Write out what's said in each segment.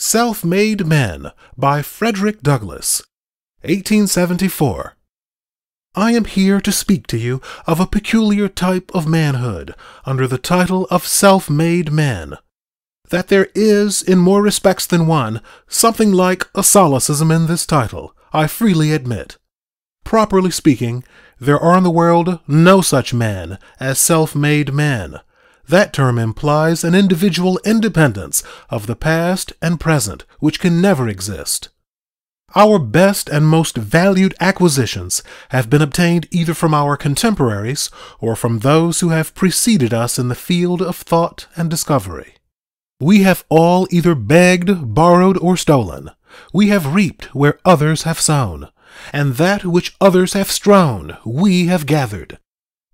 Self Made Men by Frederick Douglass, 1874. I am here to speak to you of a peculiar type of manhood under the title of self made men. That there is, in more respects than one, something like a solecism in this title, I freely admit. Properly speaking, there are in the world no such men as self made men that term implies an individual independence of the past and present, which can never exist. Our best and most valued acquisitions have been obtained either from our contemporaries or from those who have preceded us in the field of thought and discovery. We have all either begged, borrowed, or stolen. We have reaped where others have sown, and that which others have strown we have gathered.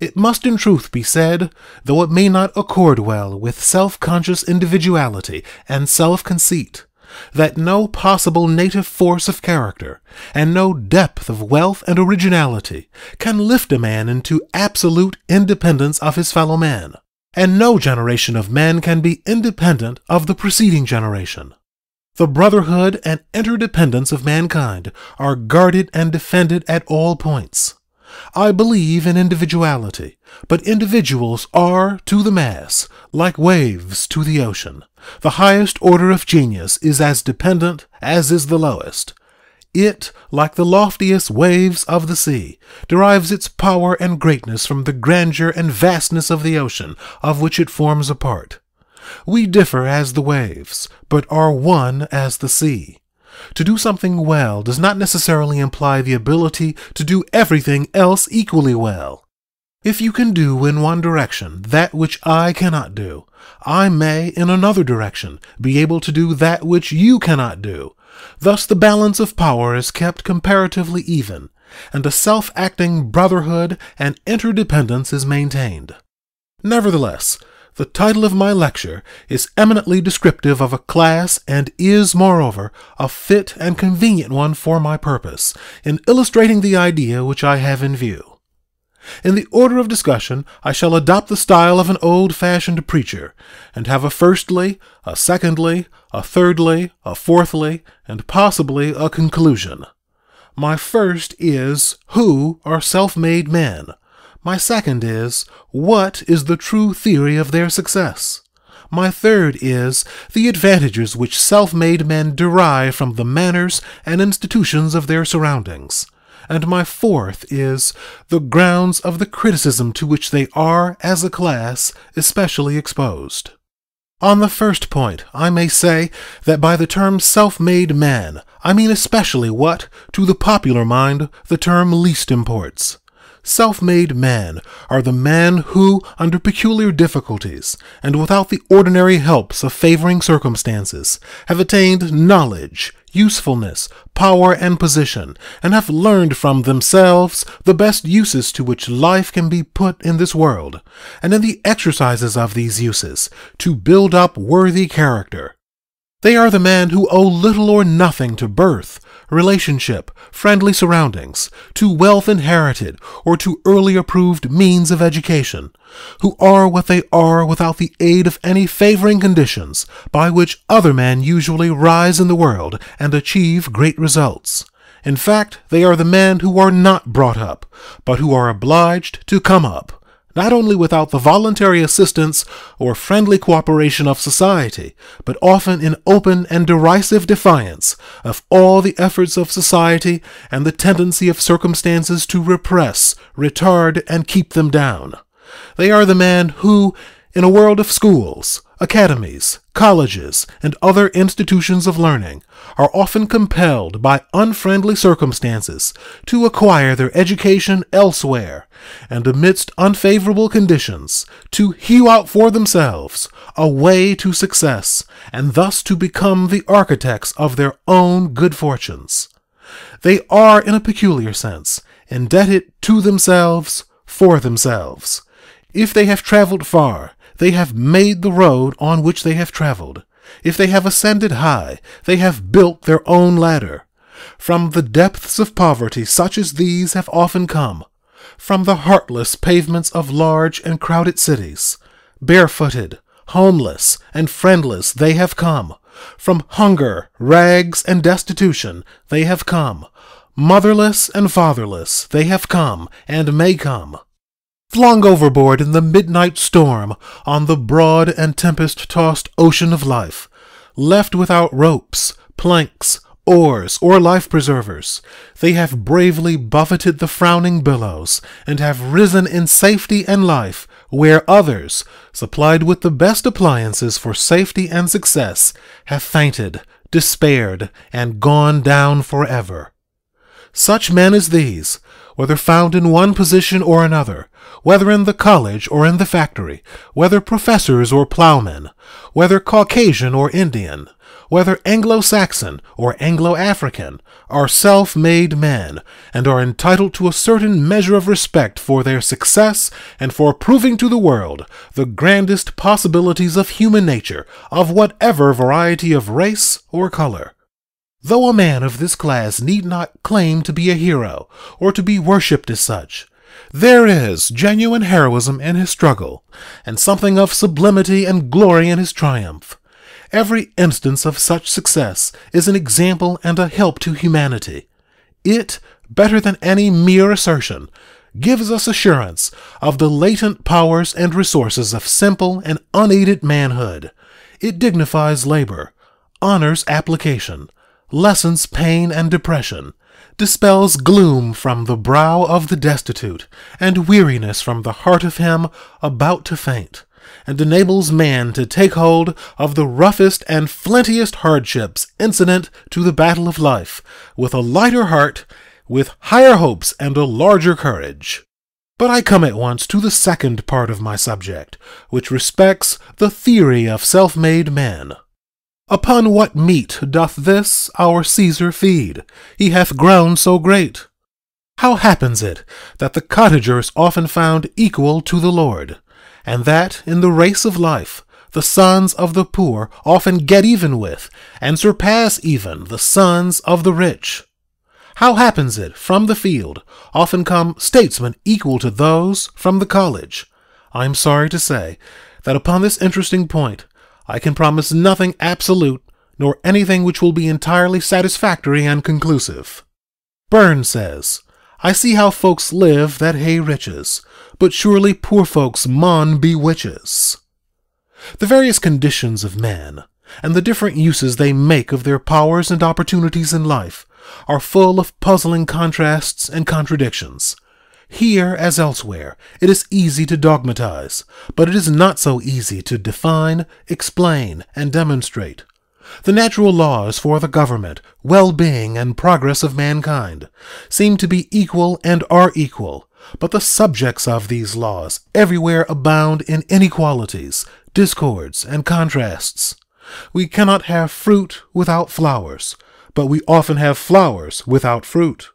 It must in truth be said, though it may not accord well with self-conscious individuality and self-conceit, that no possible native force of character, and no depth of wealth and originality, can lift a man into absolute independence of his fellow man, and no generation of men can be independent of the preceding generation. The brotherhood and interdependence of mankind are guarded and defended at all points. I believe in individuality, but individuals are, to the mass, like waves to the ocean. The highest order of genius is as dependent as is the lowest. It, like the loftiest waves of the sea, derives its power and greatness from the grandeur and vastness of the ocean, of which it forms a part. We differ as the waves, but are one as the sea. To do something well does not necessarily imply the ability to do everything else equally well. If you can do in one direction that which I cannot do, I may in another direction be able to do that which you cannot do. Thus the balance of power is kept comparatively even, and a self-acting brotherhood and interdependence is maintained. Nevertheless, the title of my lecture is eminently descriptive of a class and is, moreover, a fit and convenient one for my purpose in illustrating the idea which I have in view. In the order of discussion, I shall adopt the style of an old-fashioned preacher, and have a firstly, a secondly, a thirdly, a fourthly, and possibly a conclusion. My first is, Who are self-made men? My second is, what is the true theory of their success? My third is, the advantages which self-made men derive from the manners and institutions of their surroundings. And my fourth is, the grounds of the criticism to which they are, as a class, especially exposed. On the first point, I may say that by the term self-made man, I mean especially what, to the popular mind, the term least imports self made man are the man who, under peculiar difficulties, and without the ordinary helps of favoring circumstances, have attained knowledge, usefulness, power, and position, and have learned from themselves the best uses to which life can be put in this world, and in the exercises of these uses, to build up worthy character they are the men who owe little or nothing to birth, relationship, friendly surroundings, to wealth inherited, or to early approved means of education, who are what they are without the aid of any favoring conditions by which other men usually rise in the world and achieve great results. In fact, they are the men who are not brought up, but who are obliged to come up, not only without the voluntary assistance or friendly cooperation of society, but often in open and derisive defiance of all the efforts of society and the tendency of circumstances to repress, retard, and keep them down. They are the man who, in a world of schools, Academies, colleges, and other institutions of learning are often compelled by unfriendly circumstances to acquire their education elsewhere, and amidst unfavorable conditions to hew out for themselves a way to success, and thus to become the architects of their own good fortunes. They are, in a peculiar sense, indebted to themselves for themselves. If they have traveled far, they have made the road on which they have traveled. If they have ascended high, they have built their own ladder. From the depths of poverty such as these have often come. From the heartless pavements of large and crowded cities. Barefooted, homeless, and friendless they have come. From hunger, rags, and destitution they have come. Motherless and fatherless they have come, and may come flung overboard in the midnight storm on the broad and tempest-tossed ocean of life, left without ropes, planks, oars, or life preservers, they have bravely buffeted the frowning billows, and have risen in safety and life, where others, supplied with the best appliances for safety and success, have fainted, despaired, and gone down forever. Such men as these, whether found in one position or another, whether in the college or in the factory, whether professors or ploughmen, whether Caucasian or Indian, whether Anglo Saxon or Anglo African, are self made men, and are entitled to a certain measure of respect for their success and for proving to the world the grandest possibilities of human nature, of whatever variety of race or color. Though a man of this class need not claim to be a hero, or to be worshipped as such, there is genuine heroism in his struggle, and something of sublimity and glory in his triumph. Every instance of such success is an example and a help to humanity. It, better than any mere assertion, gives us assurance of the latent powers and resources of simple and unaided manhood. It dignifies labor, honors application, lessens pain and depression, dispels gloom from the brow of the destitute, and weariness from the heart of him about to faint, and enables man to take hold of the roughest and flintiest hardships incident to the battle of life, with a lighter heart, with higher hopes and a larger courage. But I come at once to the second part of my subject, which respects the theory of self-made men. Upon what meat doth this our Caesar feed? He hath grown so great. How happens it that the cottager is often found equal to the Lord, and that in the race of life the sons of the poor often get even with, and surpass even the sons of the rich? How happens it from the field often come statesmen equal to those from the college? I am sorry to say that upon this interesting point I can promise nothing absolute, nor anything which will be entirely satisfactory and conclusive. Burns says, I see how folks live that hay riches, but surely poor folks maun be witches. The various conditions of man, and the different uses they make of their powers and opportunities in life, are full of puzzling contrasts and contradictions, here, as elsewhere, it is easy to dogmatize, but it is not so easy to define, explain, and demonstrate. The natural laws for the government, well-being, and progress of mankind seem to be equal and are equal, but the subjects of these laws everywhere abound in inequalities, discords, and contrasts. We cannot have fruit without flowers, but we often have flowers without fruit.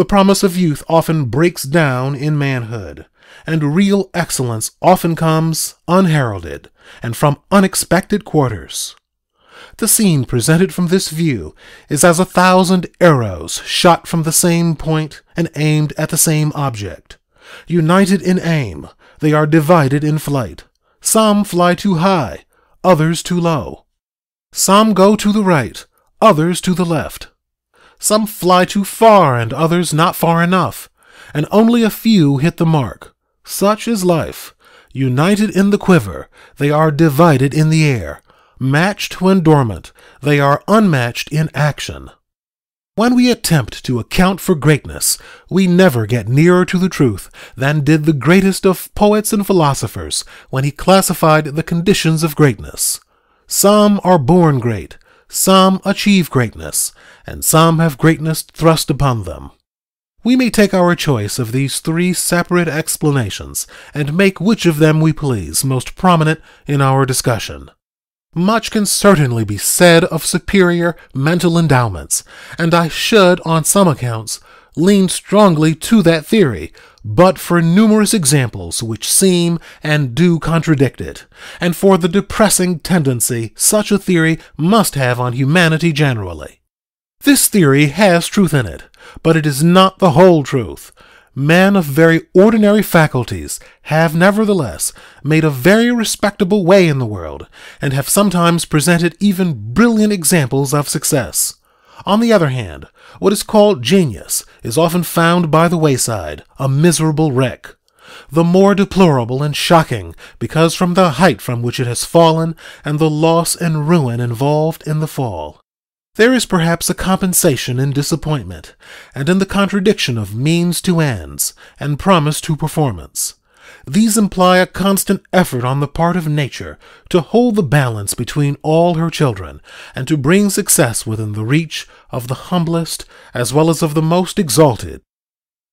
The promise of youth often breaks down in manhood, and real excellence often comes unheralded and from unexpected quarters. The scene presented from this view is as a thousand arrows shot from the same point and aimed at the same object. United in aim, they are divided in flight. Some fly too high, others too low. Some go to the right, others to the left. Some fly too far and others not far enough, and only a few hit the mark. Such is life. United in the quiver, they are divided in the air. Matched when dormant, they are unmatched in action. When we attempt to account for greatness, we never get nearer to the truth than did the greatest of poets and philosophers when he classified the conditions of greatness. Some are born great, some achieve greatness, and some have greatness thrust upon them. We may take our choice of these three separate explanations and make which of them we please most prominent in our discussion. Much can certainly be said of superior mental endowments, and I should, on some accounts, Lean strongly to that theory, but for numerous examples which seem and do contradict it, and for the depressing tendency such a theory must have on humanity generally. This theory has truth in it, but it is not the whole truth. Men of very ordinary faculties have nevertheless made a very respectable way in the world, and have sometimes presented even brilliant examples of success. On the other hand, what is called genius is often found by the wayside, a miserable wreck. The more deplorable and shocking because from the height from which it has fallen and the loss and ruin involved in the fall. There is perhaps a compensation in disappointment, and in the contradiction of means to ends, and promise to performance. These imply a constant effort on the part of nature to hold the balance between all her children, and to bring success within the reach of the humblest as well as of the most exalted.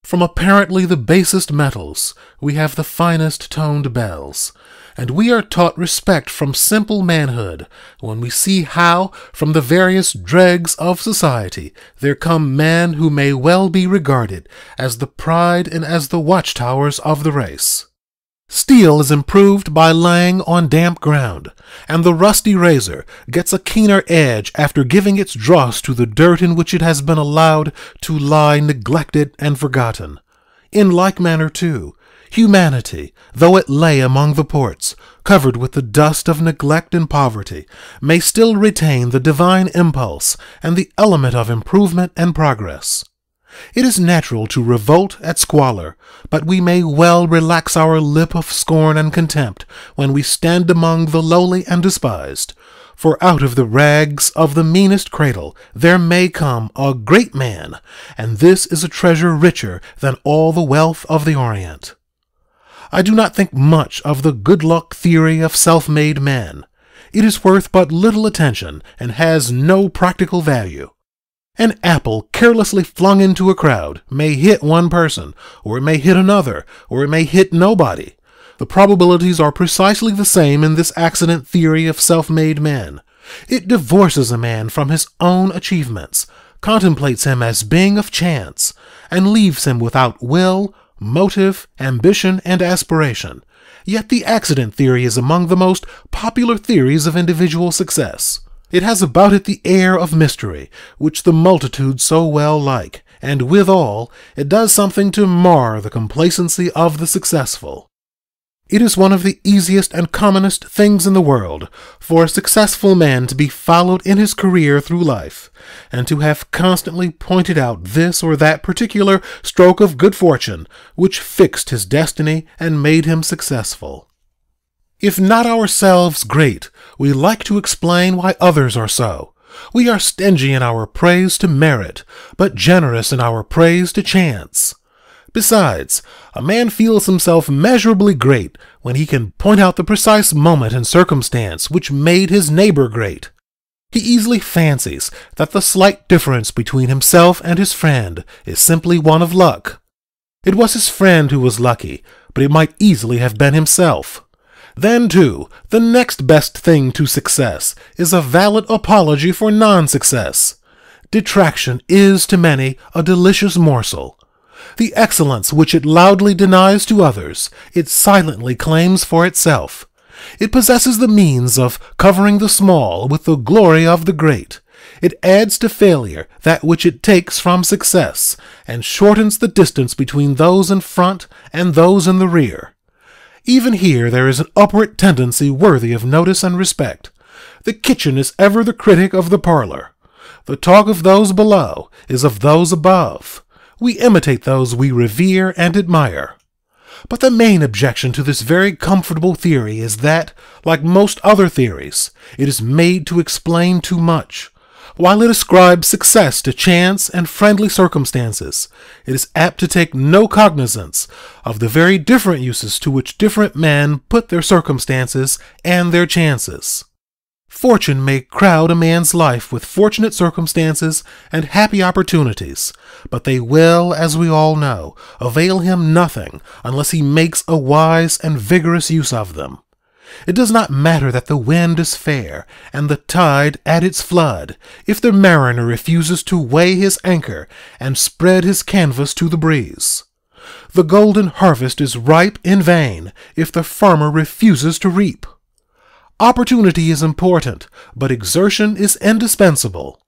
From apparently the basest metals, we have the finest toned bells, and we are taught respect from simple manhood when we see how, from the various dregs of society, there come men who may well be regarded as the pride and as the watchtowers of the race. Steel is improved by laying on damp ground, and the rusty razor gets a keener edge after giving its dross to the dirt in which it has been allowed to lie neglected and forgotten. In like manner, too, humanity, though it lay among the ports, covered with the dust of neglect and poverty, may still retain the divine impulse and the element of improvement and progress. It is natural to revolt at squalor, but we may well relax our lip of scorn and contempt when we stand among the lowly and despised. For out of the rags of the meanest cradle there may come a great man, and this is a treasure richer than all the wealth of the Orient. I do not think much of the good luck theory of self-made men. It is worth but little attention and has no practical value. An apple carelessly flung into a crowd may hit one person, or it may hit another, or it may hit nobody. The probabilities are precisely the same in this accident theory of self made men. It divorces a man from his own achievements, contemplates him as being of chance, and leaves him without will, motive, ambition, and aspiration. Yet the accident theory is among the most popular theories of individual success. It has about it the air of mystery, which the multitude so well like, and withal it does something to mar the complacency of the successful. It is one of the easiest and commonest things in the world for a successful man to be followed in his career through life, and to have constantly pointed out this or that particular stroke of good fortune which fixed his destiny and made him successful. If not ourselves great, we like to explain why others are so. We are stingy in our praise to merit, but generous in our praise to chance. Besides, a man feels himself measurably great when he can point out the precise moment and circumstance which made his neighbor great. He easily fancies that the slight difference between himself and his friend is simply one of luck. It was his friend who was lucky, but it might easily have been himself. Then, too, the next best thing to success is a valid apology for non success. Detraction is to many a delicious morsel. The excellence which it loudly denies to others, it silently claims for itself. It possesses the means of covering the small with the glory of the great. It adds to failure that which it takes from success, and shortens the distance between those in front and those in the rear. Even here there is an upward tendency worthy of notice and respect. The kitchen is ever the critic of the parlor. The talk of those below is of those above. We imitate those we revere and admire. But the main objection to this very comfortable theory is that, like most other theories, it is made to explain too much, while it ascribes success to chance and friendly circumstances, it is apt to take no cognizance of the very different uses to which different men put their circumstances and their chances. Fortune may crowd a man's life with fortunate circumstances and happy opportunities, but they will, as we all know, avail him nothing unless he makes a wise and vigorous use of them. It does not matter that the wind is fair, and the tide at its flood, if the mariner refuses to weigh his anchor and spread his canvas to the breeze. The golden harvest is ripe in vain if the farmer refuses to reap. Opportunity is important, but exertion is indispensable.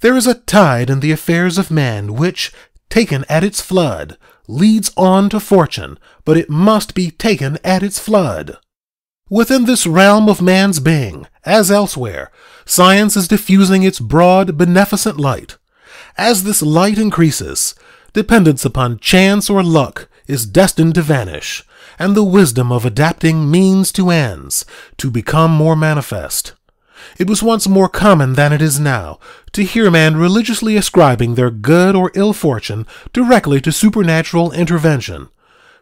There is a tide in the affairs of man which, taken at its flood, leads on to fortune, but it must be taken at its flood. Within this realm of man's being, as elsewhere, science is diffusing its broad, beneficent light. As this light increases, dependence upon chance or luck is destined to vanish, and the wisdom of adapting means to ends to become more manifest. It was once more common than it is now to hear men religiously ascribing their good or ill fortune directly to supernatural intervention.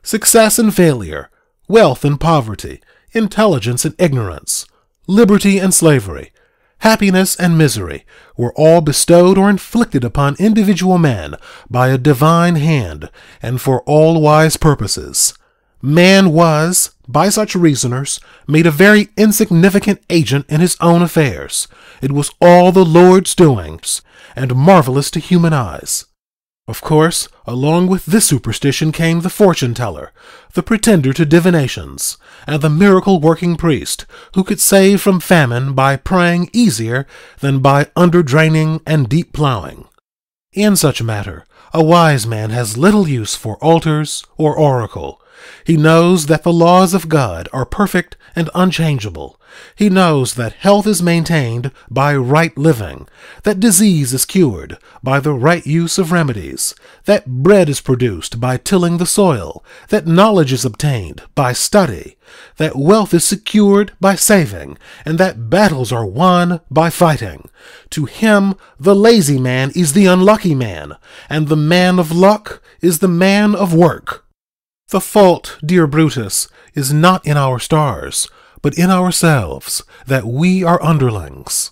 Success and failure, wealth and poverty, intelligence and ignorance, liberty and slavery, happiness and misery, were all bestowed or inflicted upon individual man by a divine hand and for all wise purposes. Man was, by such reasoners, made a very insignificant agent in his own affairs. It was all the Lord's doings, and marvelous to human eyes. Of course, along with this superstition came the fortune teller, the pretender to divinations, and the miracle working priest, who could save from famine by praying easier than by underdraining and deep plowing. In such matter, a wise man has little use for altars or oracle, he knows that the laws of God are perfect and unchangeable. He knows that health is maintained by right living, that disease is cured by the right use of remedies, that bread is produced by tilling the soil, that knowledge is obtained by study, that wealth is secured by saving, and that battles are won by fighting. To him, the lazy man is the unlucky man, and the man of luck is the man of work. The fault, dear Brutus, is not in our stars, but in ourselves, that we are underlings.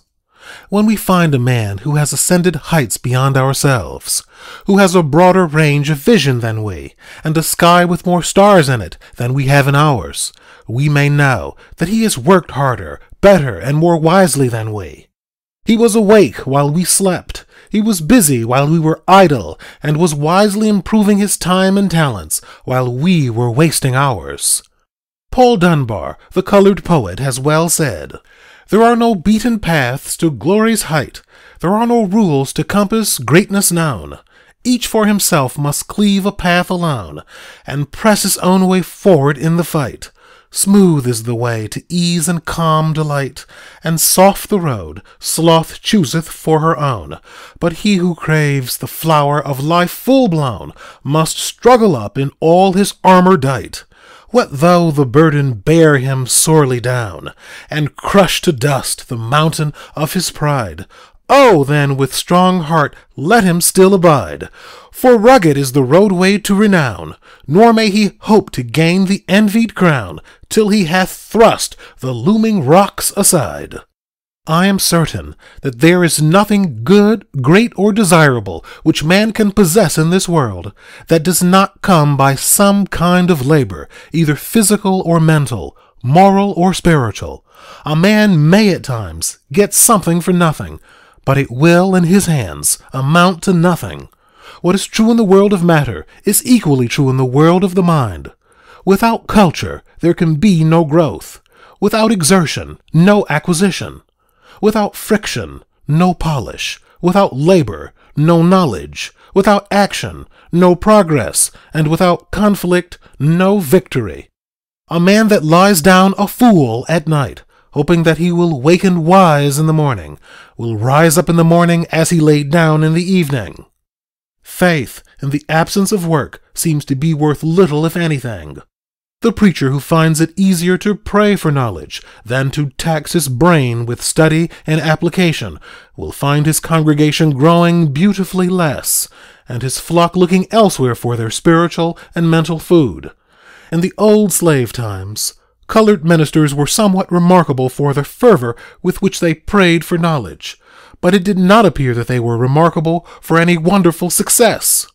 When we find a man who has ascended heights beyond ourselves, who has a broader range of vision than we, and a sky with more stars in it than we have in ours, we may know that he has worked harder, better, and more wisely than we. He was awake while we slept, he was busy while we were idle, and was wisely improving his time and talents while we were wasting ours. Paul Dunbar, the colored poet, has well said, There are no beaten paths to glory's height, there are no rules to compass greatness known. Each for himself must cleave a path alone, and press his own way forward in the fight. Smooth is the way to ease and calm delight, and soft the road sloth chooseth for her own. But he who craves the flower of life full blown must struggle up in all his armor dight. What though the burden bear him sorely down, and crush to dust the mountain of his pride? Oh, then with strong heart let him still abide. For rugged is the roadway to renown, nor may he hope to gain the envied crown till he hath thrust the looming rocks aside. I am certain that there is nothing good, great, or desirable which man can possess in this world that does not come by some kind of labor, either physical or mental, moral or spiritual. A man may at times get something for nothing, but it will in his hands amount to nothing. What is true in the world of matter is equally true in the world of the mind. Without culture, there can be no growth. Without exertion, no acquisition. Without friction, no polish. Without labor, no knowledge. Without action, no progress. And without conflict, no victory. A man that lies down a fool at night hoping that he will waken wise in the morning, will rise up in the morning as he lay down in the evening. Faith, in the absence of work, seems to be worth little, if anything. The preacher who finds it easier to pray for knowledge than to tax his brain with study and application will find his congregation growing beautifully less, and his flock looking elsewhere for their spiritual and mental food. In the old slave times, Colored ministers were somewhat remarkable for the fervor with which they prayed for knowledge, but it did not appear that they were remarkable for any wonderful success.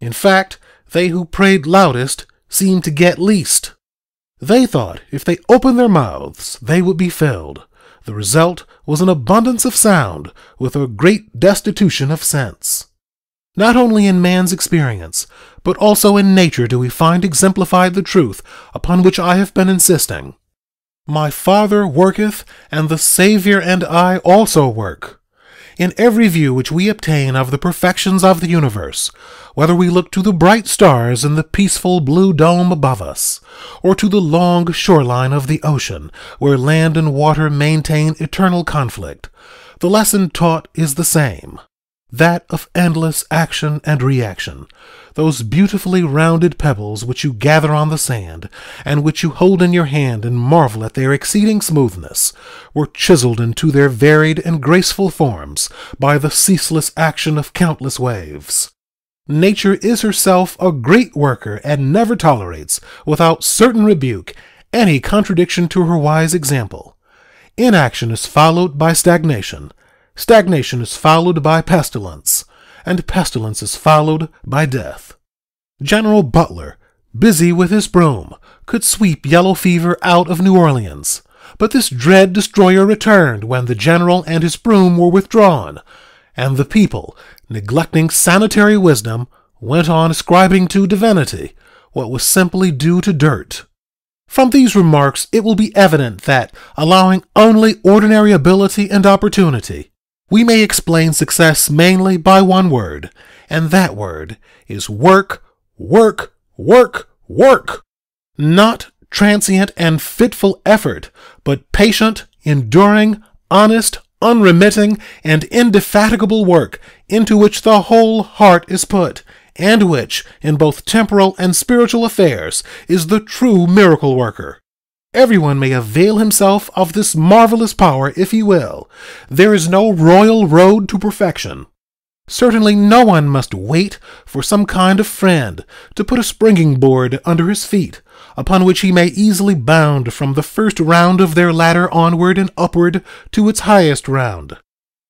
In fact, they who prayed loudest seemed to get least. They thought if they opened their mouths, they would be filled. The result was an abundance of sound, with a great destitution of sense. Not only in man's experience, but also in nature do we find exemplified the truth upon which I have been insisting. My Father worketh, and the Savior and I also work. In every view which we obtain of the perfections of the universe, whether we look to the bright stars in the peaceful blue dome above us, or to the long shoreline of the ocean, where land and water maintain eternal conflict, the lesson taught is the same that of endless action and reaction, those beautifully rounded pebbles which you gather on the sand, and which you hold in your hand and marvel at their exceeding smoothness, were chiseled into their varied and graceful forms by the ceaseless action of countless waves. Nature is herself a great worker and never tolerates, without certain rebuke, any contradiction to her wise example. Inaction is followed by stagnation, Stagnation is followed by pestilence, and pestilence is followed by death. General Butler, busy with his broom, could sweep yellow fever out of New Orleans. But this dread destroyer returned when the general and his broom were withdrawn, and the people, neglecting sanitary wisdom, went on ascribing to divinity what was simply due to dirt. From these remarks, it will be evident that, allowing only ordinary ability and opportunity, we may explain success mainly by one word, and that word is work, work, work, work. Not transient and fitful effort, but patient, enduring, honest, unremitting, and indefatigable work into which the whole heart is put, and which, in both temporal and spiritual affairs, is the true miracle worker. Everyone may avail himself of this marvelous power if he will. There is no royal road to perfection. Certainly no one must wait for some kind of friend to put a springing board under his feet, upon which he may easily bound from the first round of their ladder onward and upward to its highest round.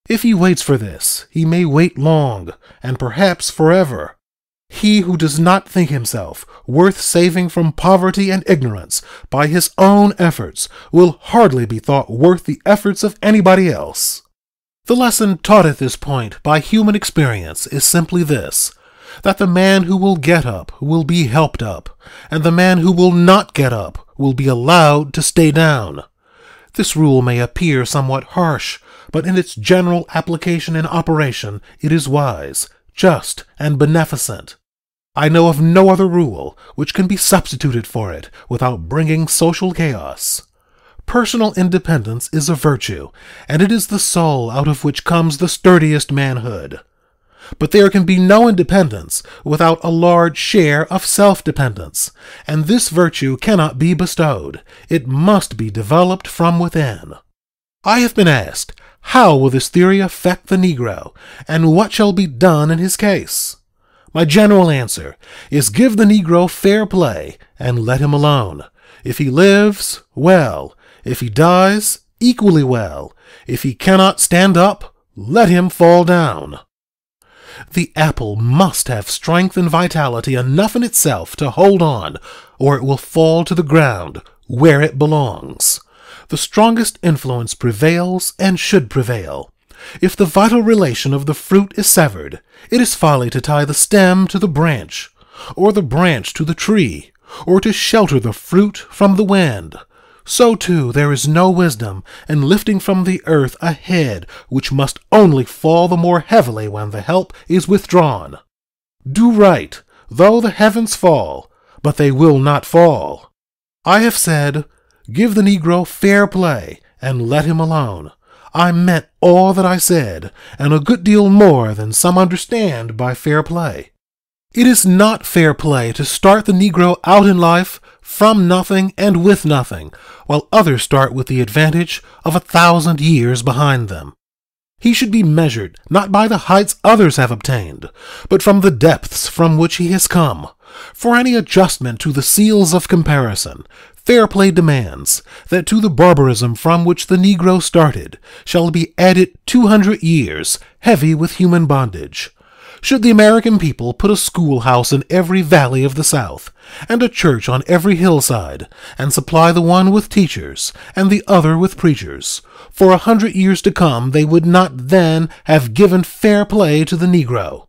If he waits for this, he may wait long, and perhaps forever. He who does not think himself worth saving from poverty and ignorance by his own efforts will hardly be thought worth the efforts of anybody else. The lesson taught at this point by human experience is simply this that the man who will get up will be helped up, and the man who will not get up will be allowed to stay down. This rule may appear somewhat harsh, but in its general application and operation it is wise, just, and beneficent. I know of no other rule which can be substituted for it without bringing social chaos. Personal independence is a virtue, and it is the soul out of which comes the sturdiest manhood. But there can be no independence without a large share of self dependence, and this virtue cannot be bestowed. It must be developed from within. I have been asked, How will this theory affect the Negro, and what shall be done in his case? My general answer is give the Negro fair play and let him alone. If he lives, well. If he dies, equally well. If he cannot stand up, let him fall down. The apple must have strength and vitality enough in itself to hold on, or it will fall to the ground where it belongs. The strongest influence prevails and should prevail. If the vital relation of the fruit is severed, it is folly to tie the stem to the branch, or the branch to the tree, or to shelter the fruit from the wind. So too there is no wisdom in lifting from the earth a head which must only fall the more heavily when the help is withdrawn. Do right, though the heavens fall, but they will not fall. I have said, Give the Negro fair play, and let him alone. I meant all that I said, and a good deal more than some understand by fair play. It is not fair play to start the Negro out in life from nothing and with nothing, while others start with the advantage of a thousand years behind them. He should be measured not by the heights others have obtained, but from the depths from which he has come. For any adjustment to the seals of comparison, Fair play demands that to the barbarism from which the Negro started shall be added 200 years heavy with human bondage. Should the American people put a schoolhouse in every valley of the South, and a church on every hillside, and supply the one with teachers, and the other with preachers, for a hundred years to come they would not then have given fair play to the Negro.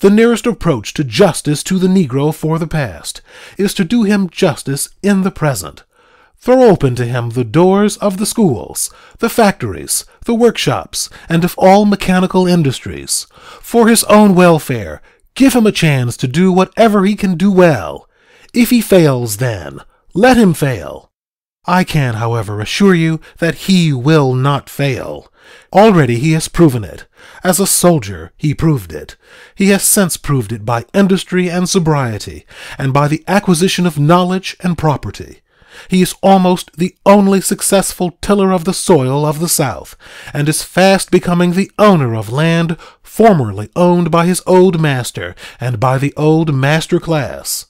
The nearest approach to justice to the Negro for the past is to do him justice in the present. Throw open to him the doors of the schools, the factories, the workshops, and of all mechanical industries. For his own welfare, give him a chance to do whatever he can do well. If he fails, then, let him fail. I can, however, assure you that he will not fail. Already he has proven it. As a soldier, he proved it. He has since proved it by industry and sobriety, and by the acquisition of knowledge and property. He is almost the only successful tiller of the soil of the South, and is fast becoming the owner of land formerly owned by his old master and by the old master class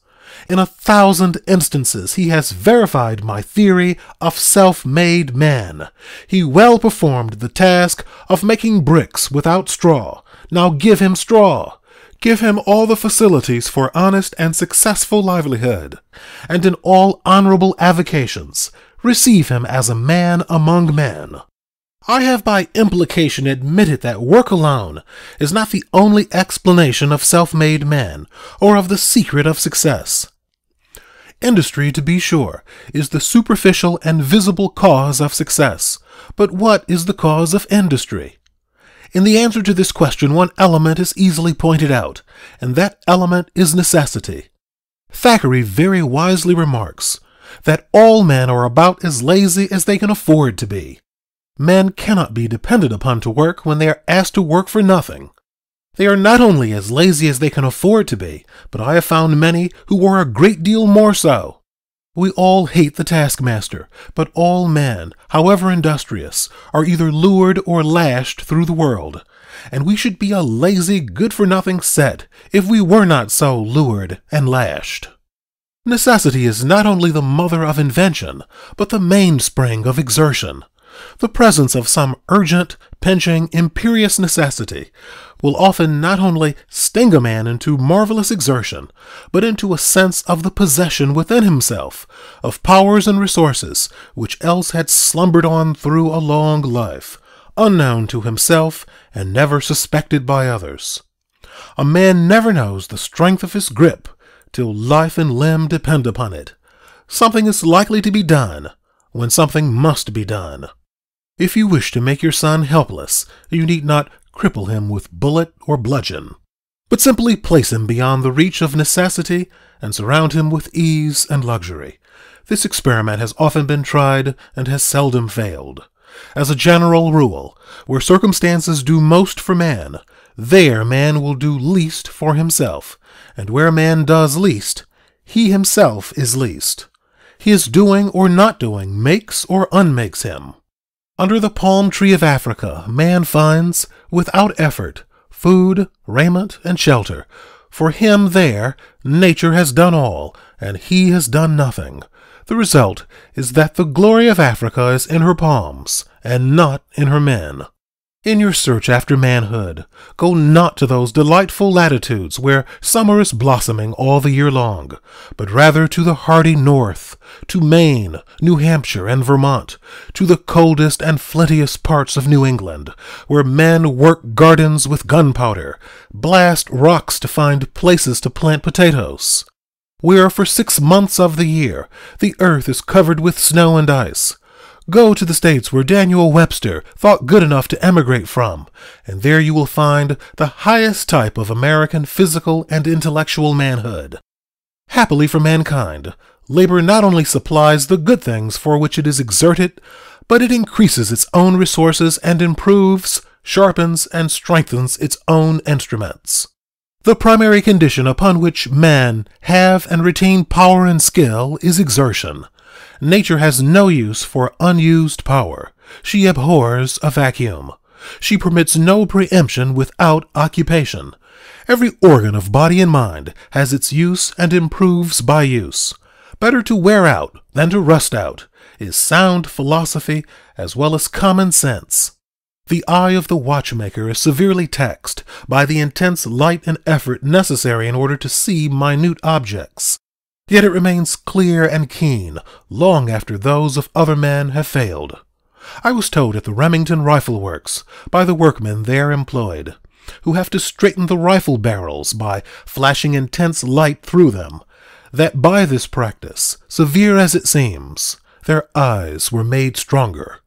in a thousand instances he has verified my theory of self-made man. He well performed the task of making bricks without straw. Now give him straw. Give him all the facilities for honest and successful livelihood, and in all honorable avocations, receive him as a man among men. I have by implication admitted that work alone is not the only explanation of self made man or of the secret of success. Industry, to be sure, is the superficial and visible cause of success. But what is the cause of industry? In the answer to this question, one element is easily pointed out, and that element is necessity. Thackeray very wisely remarks that all men are about as lazy as they can afford to be. Men cannot be depended upon to work when they are asked to work for nothing. They are not only as lazy as they can afford to be, but I have found many who are a great deal more so. We all hate the taskmaster, but all men, however industrious, are either lured or lashed through the world, and we should be a lazy, good-for-nothing set if we were not so lured and lashed. Necessity is not only the mother of invention, but the mainspring of exertion. The presence of some urgent, pinching, imperious necessity will often not only sting a man into marvelous exertion, but into a sense of the possession within himself of powers and resources which else had slumbered on through a long life, unknown to himself and never suspected by others. A man never knows the strength of his grip till life and limb depend upon it. Something is likely to be done when something must be done. If you wish to make your son helpless, you need not cripple him with bullet or bludgeon, but simply place him beyond the reach of necessity and surround him with ease and luxury. This experiment has often been tried and has seldom failed. As a general rule, where circumstances do most for man, there man will do least for himself, and where man does least, he himself is least. His doing or not doing makes or unmakes him. Under the palm tree of Africa, man finds, without effort, food, raiment, and shelter. For him there, nature has done all, and he has done nothing. The result is that the glory of Africa is in her palms, and not in her men. In your search after manhood, go not to those delightful latitudes where summer is blossoming all the year long, but rather to the hardy north, to Maine, New Hampshire, and Vermont, to the coldest and flintiest parts of New England, where men work gardens with gunpowder, blast rocks to find places to plant potatoes, where for six months of the year the earth is covered with snow and ice, Go to the states where Daniel Webster thought good enough to emigrate from, and there you will find the highest type of American physical and intellectual manhood. Happily for mankind, labor not only supplies the good things for which it is exerted, but it increases its own resources and improves, sharpens, and strengthens its own instruments. The primary condition upon which men have and retain power and skill is exertion, Nature has no use for unused power. She abhors a vacuum. She permits no preemption without occupation. Every organ of body and mind has its use and improves by use. Better to wear out than to rust out is sound philosophy as well as common sense. The eye of the watchmaker is severely taxed by the intense light and effort necessary in order to see minute objects yet it remains clear and keen long after those of other men have failed. I was told at the Remington Rifle Works by the workmen there employed, who have to straighten the rifle barrels by flashing intense light through them, that by this practice, severe as it seems, their eyes were made stronger.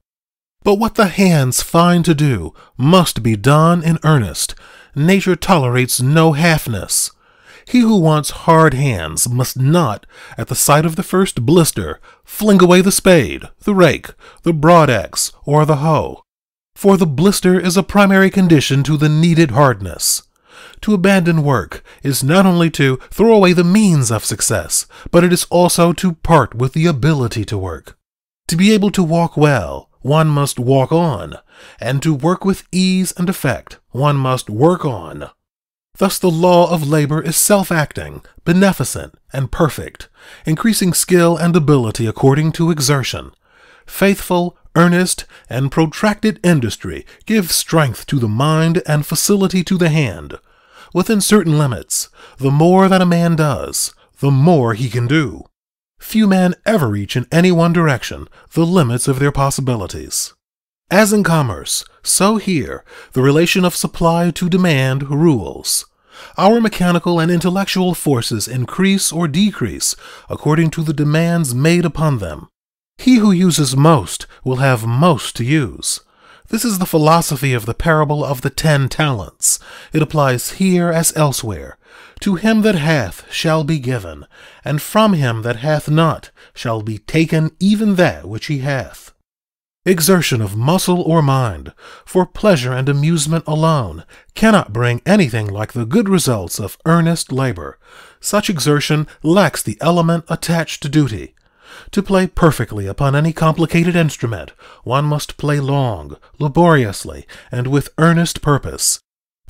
But what the hands find to do must be done in earnest. Nature tolerates no halfness. He who wants hard hands must not, at the sight of the first blister, fling away the spade, the rake, the broad axe, or the hoe. For the blister is a primary condition to the needed hardness. To abandon work is not only to throw away the means of success, but it is also to part with the ability to work. To be able to walk well, one must walk on, and to work with ease and effect, one must work on. Thus, the law of labor is self acting, beneficent, and perfect, increasing skill and ability according to exertion. Faithful, earnest, and protracted industry give strength to the mind and facility to the hand. Within certain limits, the more that a man does, the more he can do. Few men ever reach in any one direction the limits of their possibilities. As in commerce, so here, the relation of supply to demand rules. Our mechanical and intellectual forces increase or decrease according to the demands made upon them. He who uses most will have most to use. This is the philosophy of the parable of the ten talents. It applies here as elsewhere. To him that hath shall be given, and from him that hath not shall be taken even that which he hath exertion of muscle or mind, for pleasure and amusement alone, cannot bring anything like the good results of earnest labor. Such exertion lacks the element attached to duty. To play perfectly upon any complicated instrument, one must play long, laboriously, and with earnest purpose.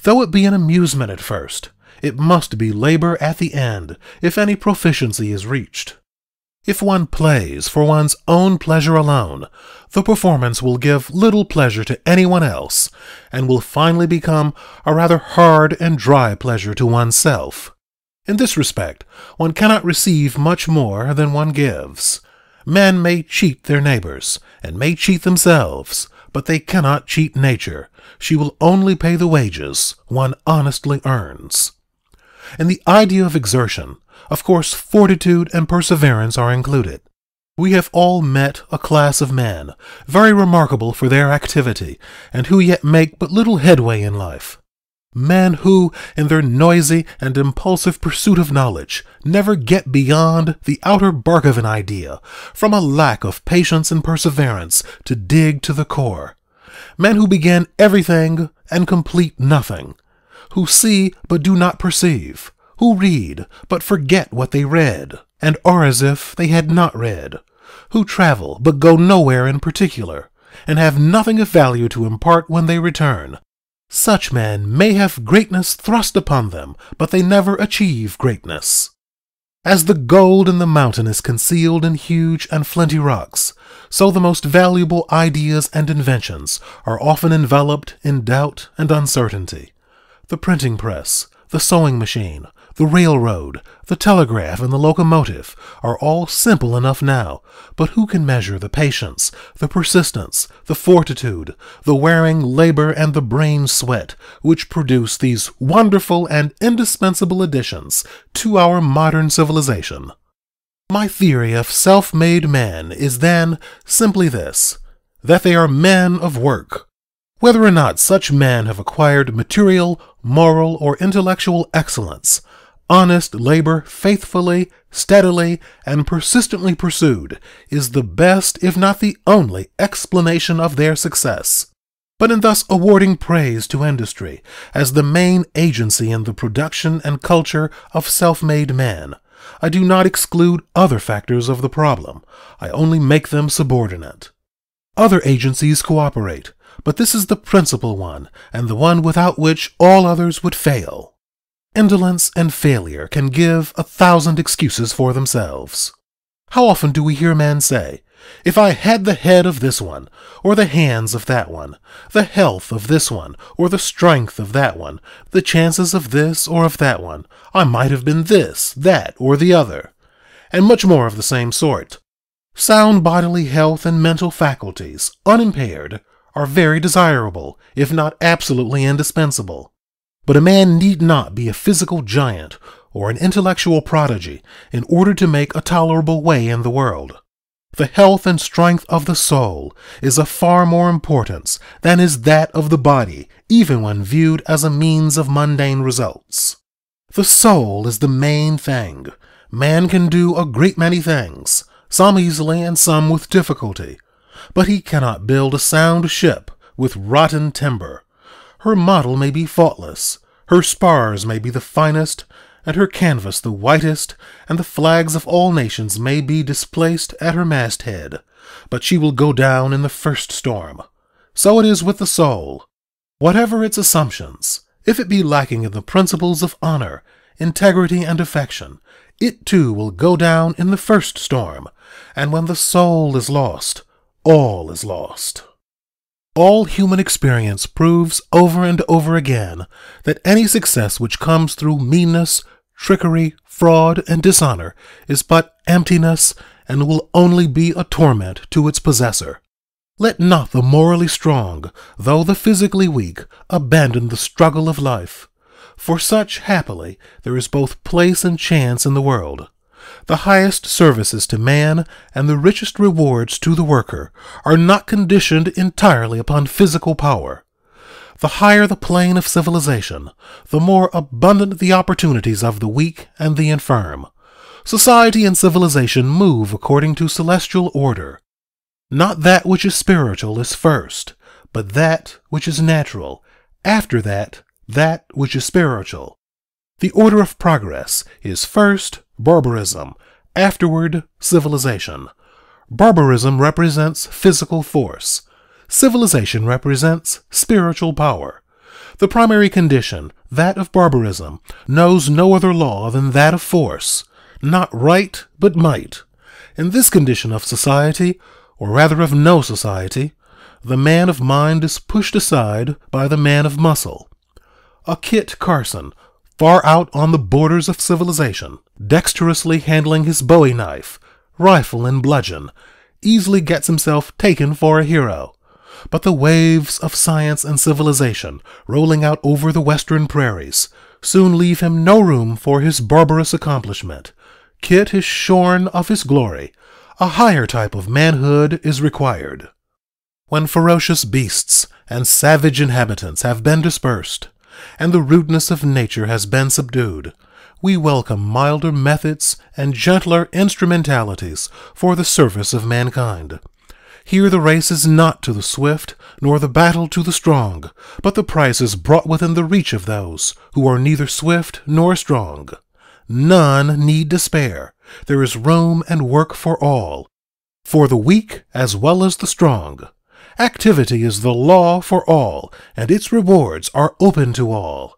Though it be an amusement at first, it must be labor at the end, if any proficiency is reached. If one plays for one's own pleasure alone, the performance will give little pleasure to anyone else, and will finally become a rather hard and dry pleasure to oneself. In this respect, one cannot receive much more than one gives. Men may cheat their neighbors, and may cheat themselves, but they cannot cheat nature. She will only pay the wages one honestly earns. In the idea of exertion, of course, fortitude and perseverance are included. We have all met a class of men, very remarkable for their activity, and who yet make but little headway in life. Men who, in their noisy and impulsive pursuit of knowledge, never get beyond the outer bark of an idea, from a lack of patience and perseverance to dig to the core. Men who begin everything and complete nothing, who see but do not perceive, who read but forget what they read, and are as if they had not read, who travel but go nowhere in particular, and have nothing of value to impart when they return. Such men may have greatness thrust upon them, but they never achieve greatness. As the gold in the mountain is concealed in huge and flinty rocks, so the most valuable ideas and inventions are often enveloped in doubt and uncertainty. The printing press, the sewing machine, the railroad, the telegraph, and the locomotive are all simple enough now, but who can measure the patience, the persistence, the fortitude, the wearing labor, and the brain sweat which produce these wonderful and indispensable additions to our modern civilization? My theory of self made men is then simply this that they are men of work. Whether or not such men have acquired material, moral, or intellectual excellence, honest labor faithfully, steadily, and persistently pursued is the best, if not the only, explanation of their success. But in thus awarding praise to industry as the main agency in the production and culture of self made man, I do not exclude other factors of the problem. I only make them subordinate. Other agencies cooperate, but this is the principal one, and the one without which all others would fail. Indolence and failure can give a thousand excuses for themselves. How often do we hear men say, If I had the head of this one, or the hands of that one, the health of this one, or the strength of that one, the chances of this or of that one, I might have been this, that, or the other, and much more of the same sort. Sound bodily health and mental faculties, unimpaired, are very desirable, if not absolutely indispensable. But a man need not be a physical giant or an intellectual prodigy in order to make a tolerable way in the world. The health and strength of the soul is of far more importance than is that of the body, even when viewed as a means of mundane results. The soul is the main thing. Man can do a great many things, some easily and some with difficulty, but he cannot build a sound ship with rotten timber. Her model may be faultless, her spars may be the finest, and her canvas the whitest, and the flags of all nations may be displaced at her masthead, but she will go down in the first storm. So it is with the soul. Whatever its assumptions, if it be lacking in the principles of honor, integrity, and affection, it too will go down in the first storm, and when the soul is lost, all is lost. All human experience proves over and over again that any success which comes through meanness, trickery, fraud, and dishonor is but emptiness and will only be a torment to its possessor. Let not the morally strong, though the physically weak, abandon the struggle of life. For such, happily, there is both place and chance in the world. The highest services to man and the richest rewards to the worker are not conditioned entirely upon physical power. The higher the plane of civilization, the more abundant the opportunities of the weak and the infirm. Society and civilization move according to celestial order. Not that which is spiritual is first, but that which is natural, after that, that which is spiritual. The order of progress is first, barbarism, afterward, civilization. Barbarism represents physical force. Civilization represents spiritual power. The primary condition, that of barbarism, knows no other law than that of force, not right, but might. In this condition of society, or rather of no society, the man of mind is pushed aside by the man of muscle. A Kit Carson, far out on the borders of civilization, dexterously handling his bowie knife, rifle, and bludgeon, easily gets himself taken for a hero. But the waves of science and civilization rolling out over the western prairies soon leave him no room for his barbarous accomplishment. Kit is shorn of his glory. A higher type of manhood is required. When ferocious beasts and savage inhabitants have been dispersed, and the rudeness of nature has been subdued, we welcome milder methods and gentler instrumentalities for the service of mankind. Here the race is not to the swift, nor the battle to the strong, but the prize is brought within the reach of those who are neither swift nor strong. None need despair. There is room and work for all, for the weak as well as the strong, Activity is the law for all, and its rewards are open to all.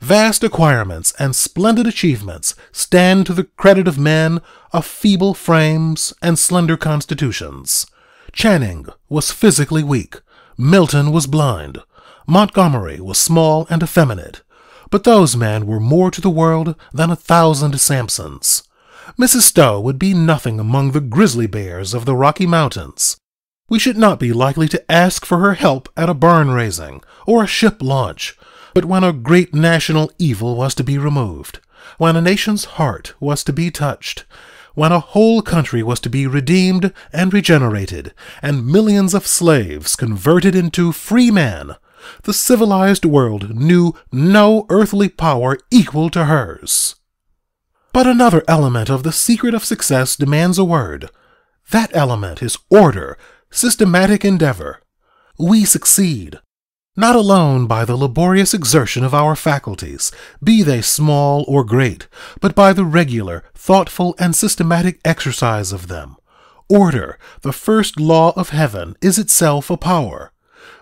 Vast acquirements and splendid achievements stand to the credit of men of feeble frames and slender constitutions. Channing was physically weak. Milton was blind. Montgomery was small and effeminate. But those men were more to the world than a thousand Samsons. Mrs. Stowe would be nothing among the grizzly bears of the Rocky Mountains. We should not be likely to ask for her help at a barn raising or a ship launch, but when a great national evil was to be removed, when a nation's heart was to be touched, when a whole country was to be redeemed and regenerated, and millions of slaves converted into free men, the civilized world knew no earthly power equal to hers. But another element of the secret of success demands a word. That element is order systematic endeavor, we succeed, not alone by the laborious exertion of our faculties, be they small or great, but by the regular, thoughtful, and systematic exercise of them. Order, the first law of heaven, is itself a power.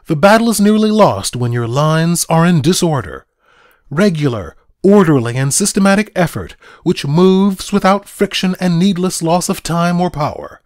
The battle is nearly lost when your lines are in disorder. Regular, orderly, and systematic effort, which moves without friction and needless loss of time or power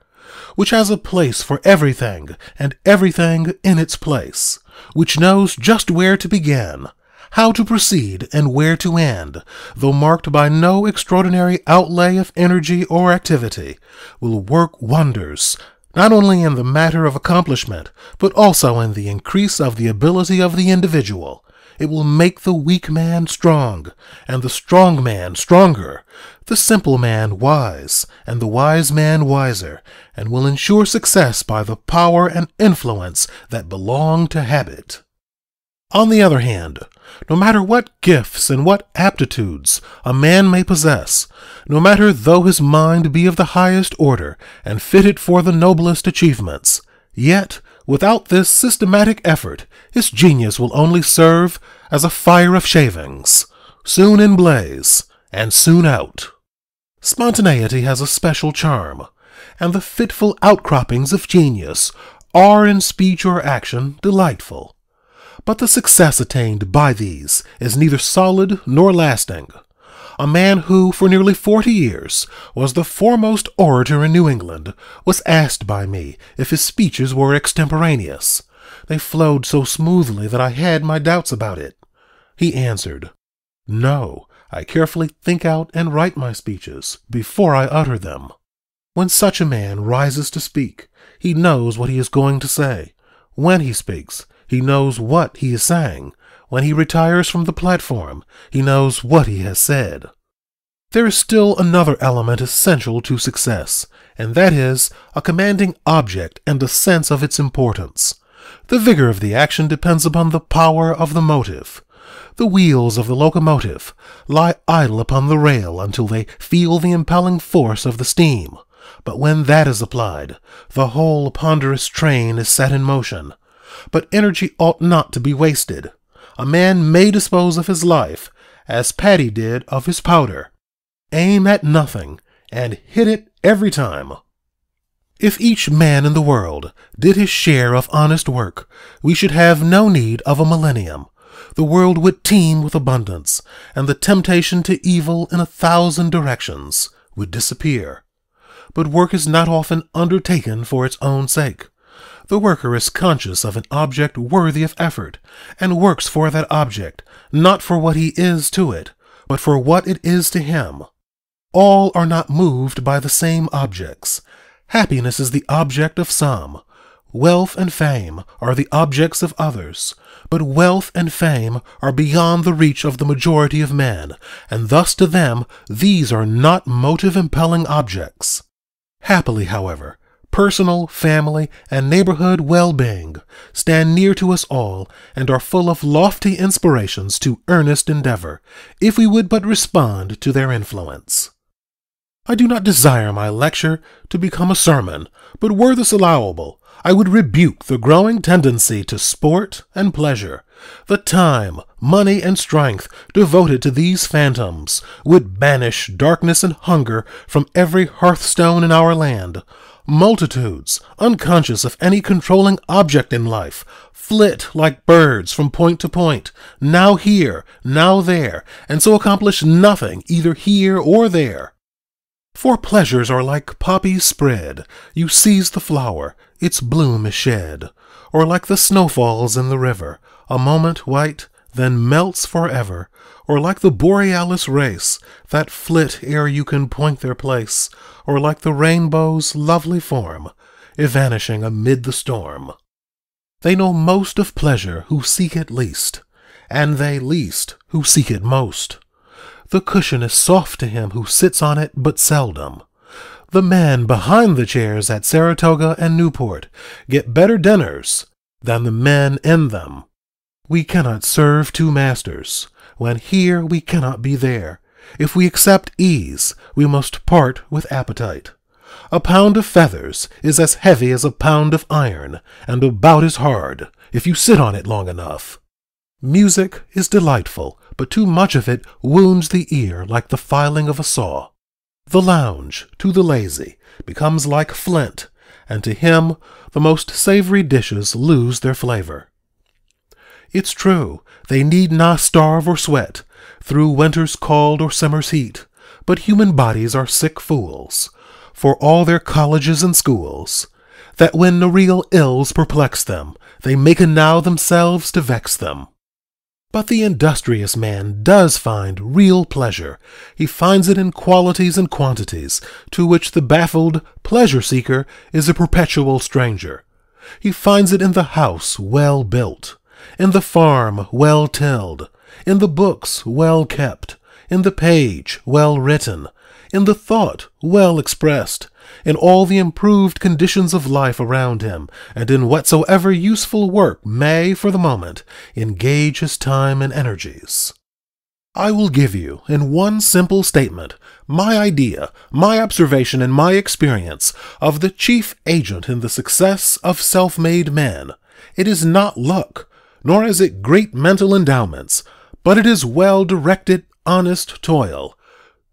which has a place for everything and everything in its place, which knows just where to begin, how to proceed, and where to end, though marked by no extraordinary outlay of energy or activity, will work wonders, not only in the matter of accomplishment, but also in the increase of the ability of the individual, it will make the weak man strong, and the strong man stronger, the simple man wise, and the wise man wiser, and will ensure success by the power and influence that belong to habit. On the other hand, no matter what gifts and what aptitudes a man may possess, no matter though his mind be of the highest order and fitted for the noblest achievements, yet Without this systematic effort, his genius will only serve as a fire of shavings, soon in blaze and soon out. Spontaneity has a special charm, and the fitful outcroppings of genius are in speech or action delightful. But the success attained by these is neither solid nor lasting a man who, for nearly forty years, was the foremost orator in New England, was asked by me if his speeches were extemporaneous. They flowed so smoothly that I had my doubts about it. He answered, No, I carefully think out and write my speeches before I utter them. When such a man rises to speak, he knows what he is going to say. When he speaks, he knows what he is saying, when he retires from the platform, he knows what he has said. There is still another element essential to success, and that is a commanding object and a sense of its importance. The vigor of the action depends upon the power of the motive. The wheels of the locomotive lie idle upon the rail until they feel the impelling force of the steam. But when that is applied, the whole ponderous train is set in motion. But energy ought not to be wasted. A man may dispose of his life, as Paddy did of his powder. Aim at nothing, and hit it every time. If each man in the world did his share of honest work, we should have no need of a millennium. The world would teem with abundance, and the temptation to evil in a thousand directions would disappear. But work is not often undertaken for its own sake. The worker is conscious of an object worthy of effort, and works for that object, not for what he is to it, but for what it is to him. All are not moved by the same objects. Happiness is the object of some. Wealth and fame are the objects of others, but wealth and fame are beyond the reach of the majority of men, and thus to them these are not motive impelling objects. Happily, however, personal, family, and neighborhood well being stand near to us all and are full of lofty inspirations to earnest endeavor, if we would but respond to their influence. I do not desire my lecture to become a sermon, but were this allowable, I would rebuke the growing tendency to sport and pleasure. The time, money, and strength devoted to these phantoms would banish darkness and hunger from every hearthstone in our land, Multitudes, unconscious of any controlling object in life, flit like birds from point to point, now here, now there, and so accomplish nothing either here or there. For pleasures are like poppies spread. You seize the flower, its bloom is shed. Or like the snowfalls in the river, a moment white, then melts forever, or like the borealis race that flit ere you can point their place, or like the rainbow's lovely form, evanishing amid the storm. They know most of pleasure who seek it least, and they least who seek it most. The cushion is soft to him who sits on it but seldom. The men behind the chairs at Saratoga and Newport get better dinners than the men in them we cannot serve two masters. When here, we cannot be there. If we accept ease, we must part with appetite. A pound of feathers is as heavy as a pound of iron, and about as hard, if you sit on it long enough. Music is delightful, but too much of it wounds the ear like the filing of a saw. The lounge, to the lazy, becomes like flint, and to him the most savory dishes lose their flavor. It's true, they need not starve or sweat through winter's cold or summer's heat, but human bodies are sick fools for all their colleges and schools, that when the real ills perplex them, they make enow themselves to vex them. But the industrious man does find real pleasure. He finds it in qualities and quantities to which the baffled pleasure seeker is a perpetual stranger. He finds it in the house well built, in the farm well tilled, in the books well kept, in the page well written, in the thought well expressed, in all the improved conditions of life around him, and in whatsoever useful work may, for the moment, engage his time and energies. I will give you, in one simple statement, my idea, my observation, and my experience of the chief agent in the success of self-made men. It is not luck, nor is it great mental endowments, but it is well directed, honest toil.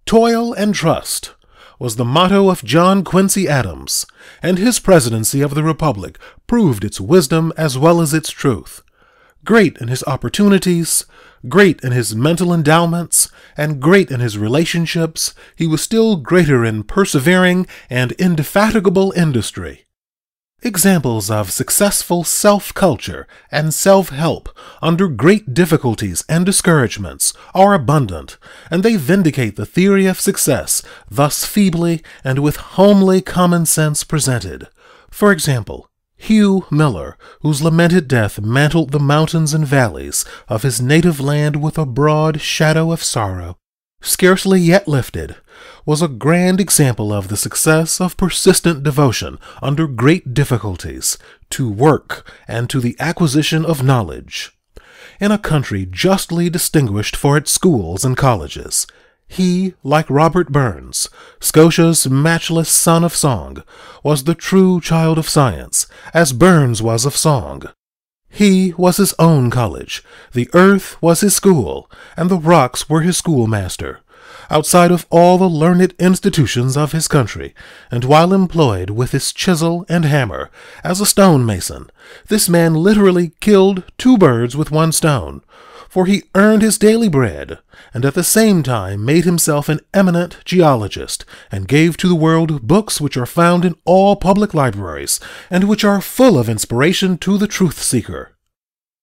Toil and trust was the motto of John Quincy Adams, and his presidency of the Republic proved its wisdom as well as its truth. Great in his opportunities, great in his mental endowments, and great in his relationships, he was still greater in persevering and indefatigable industry. Examples of successful self culture and self help under great difficulties and discouragements are abundant, and they vindicate the theory of success thus feebly and with homely common sense presented. For example, Hugh Miller, whose lamented death mantled the mountains and valleys of his native land with a broad shadow of sorrow, scarcely yet lifted, was a grand example of the success of persistent devotion under great difficulties to work and to the acquisition of knowledge. In a country justly distinguished for its schools and colleges, he, like Robert Burns, Scotia's matchless son of song, was the true child of science, as Burns was of song. He was his own college, the earth was his school, and the rocks were his schoolmaster outside of all the learned institutions of his country, and while employed with his chisel and hammer as a stonemason, this man literally killed two birds with one stone, for he earned his daily bread, and at the same time made himself an eminent geologist, and gave to the world books which are found in all public libraries, and which are full of inspiration to the truth-seeker.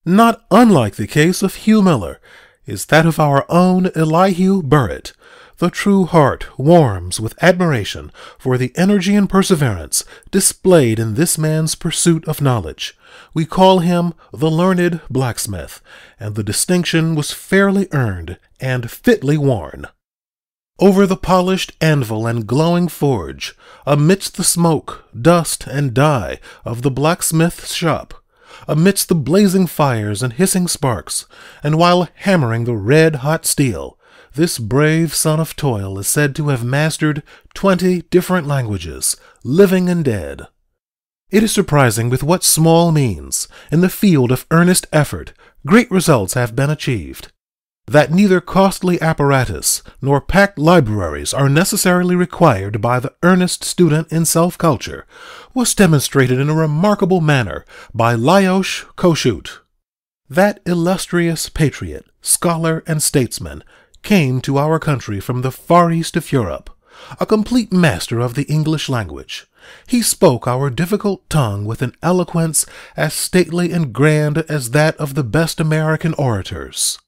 Not unlike the case of Hugh Miller, is that of our own Elihu Burritt, the true heart warms with admiration for the energy and perseverance displayed in this man's pursuit of knowledge. We call him the learned blacksmith, and the distinction was fairly earned and fitly worn. Over the polished anvil and glowing forge, amidst the smoke, dust, and dye of the blacksmith's shop, amidst the blazing fires and hissing sparks, and while hammering the red-hot steel, this brave son of toil is said to have mastered 20 different languages, living and dead. It is surprising with what small means, in the field of earnest effort, great results have been achieved. That neither costly apparatus nor packed libraries are necessarily required by the earnest student in self culture was demonstrated in a remarkable manner by Lajos Kossuth. That illustrious patriot, scholar, and statesman came to our country from the far east of Europe, a complete master of the English language. He spoke our difficult tongue with an eloquence as stately and grand as that of the best American orators.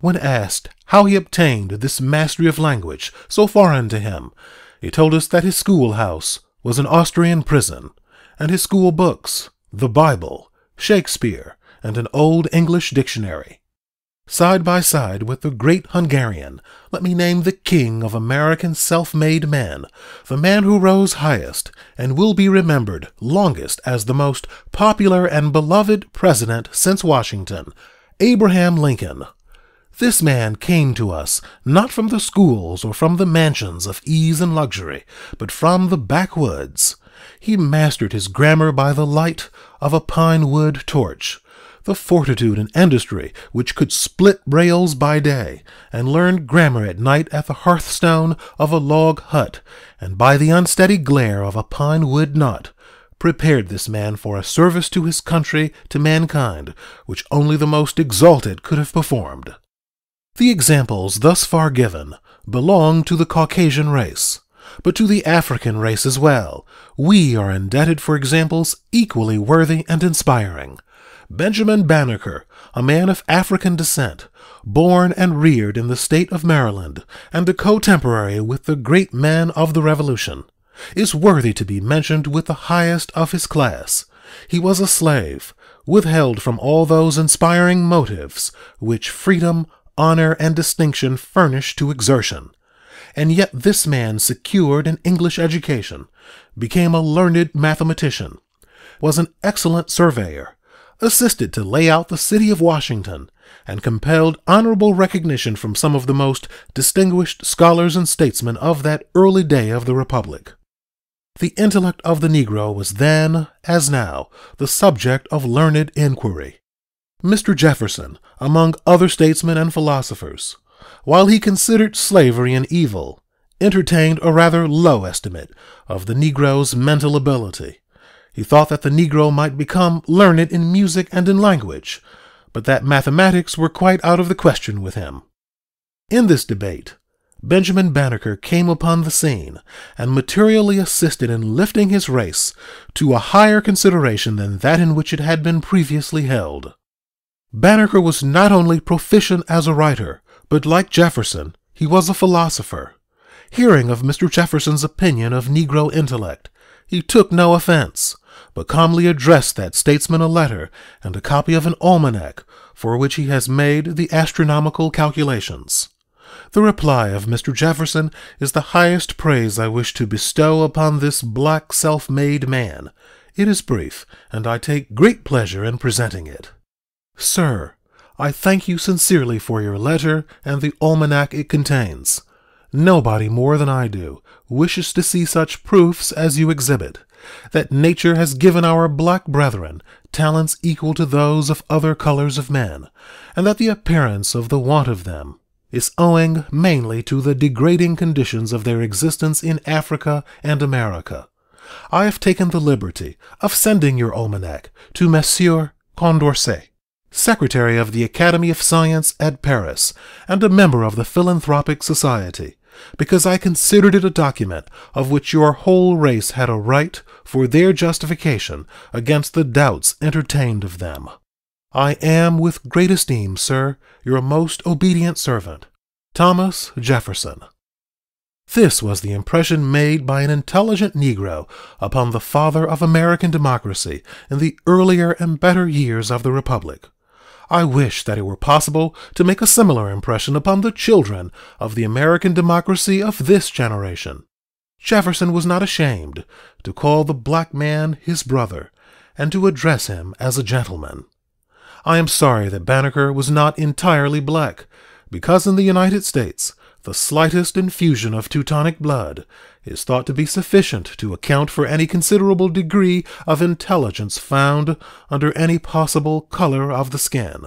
When asked how he obtained this mastery of language so foreign to him, he told us that his schoolhouse was an Austrian prison, and his school books, the Bible, Shakespeare, and an old English dictionary. Side by side with the great Hungarian, let me name the king of American self-made men, the man who rose highest and will be remembered longest as the most popular and beloved president since Washington, Abraham Lincoln. This man came to us not from the schools or from the mansions of ease and luxury, but from the backwoods. He mastered his grammar by the light of a pine wood torch the fortitude and industry which could split rails by day, and learn grammar at night at the hearthstone of a log hut, and by the unsteady glare of a pine wood knot, prepared this man for a service to his country, to mankind, which only the most exalted could have performed. The examples thus far given belong to the Caucasian race, but to the African race as well. We are indebted for examples equally worthy and inspiring. Benjamin Banneker, a man of African descent, born and reared in the state of Maryland, and a cotemporary with the great men of the Revolution, is worthy to be mentioned with the highest of his class. He was a slave, withheld from all those inspiring motives which freedom, honor, and distinction furnish to exertion. And yet this man secured an English education, became a learned mathematician, was an excellent surveyor, assisted to lay out the city of Washington and compelled honorable recognition from some of the most distinguished scholars and statesmen of that early day of the Republic. The intellect of the Negro was then, as now, the subject of learned inquiry. Mr. Jefferson, among other statesmen and philosophers, while he considered slavery an evil, entertained a rather low estimate of the Negro's mental ability he thought that the Negro might become learned in music and in language, but that mathematics were quite out of the question with him. In this debate, Benjamin Banneker came upon the scene and materially assisted in lifting his race to a higher consideration than that in which it had been previously held. Banneker was not only proficient as a writer, but like Jefferson, he was a philosopher. Hearing of Mr. Jefferson's opinion of Negro intellect, he took no offense, but calmly addressed that statesman a letter and a copy of an almanac, for which he has made the astronomical calculations. The reply of Mr. Jefferson is the highest praise I wish to bestow upon this black self-made man. It is brief, and I take great pleasure in presenting it. Sir, I thank you sincerely for your letter and the almanac it contains. Nobody more than I do wishes to see such proofs as you exhibit that nature has given our black brethren talents equal to those of other colors of men, and that the appearance of the want of them is owing mainly to the degrading conditions of their existence in Africa and America. I have taken the liberty of sending your almanac to Monsieur Condorcet, Secretary of the Academy of Science at Paris, and a member of the Philanthropic Society, because I considered it a document of which your whole race had a right for their justification against the doubts entertained of them. I am, with great esteem, sir, your most obedient servant, Thomas Jefferson. This was the impression made by an intelligent Negro upon the father of American democracy in the earlier and better years of the Republic. I wish that it were possible to make a similar impression upon the children of the American democracy of this generation. Jefferson was not ashamed to call the black man his brother and to address him as a gentleman. I am sorry that Banneker was not entirely black, because in the United States the slightest infusion of Teutonic blood is thought to be sufficient to account for any considerable degree of intelligence found under any possible color of the skin.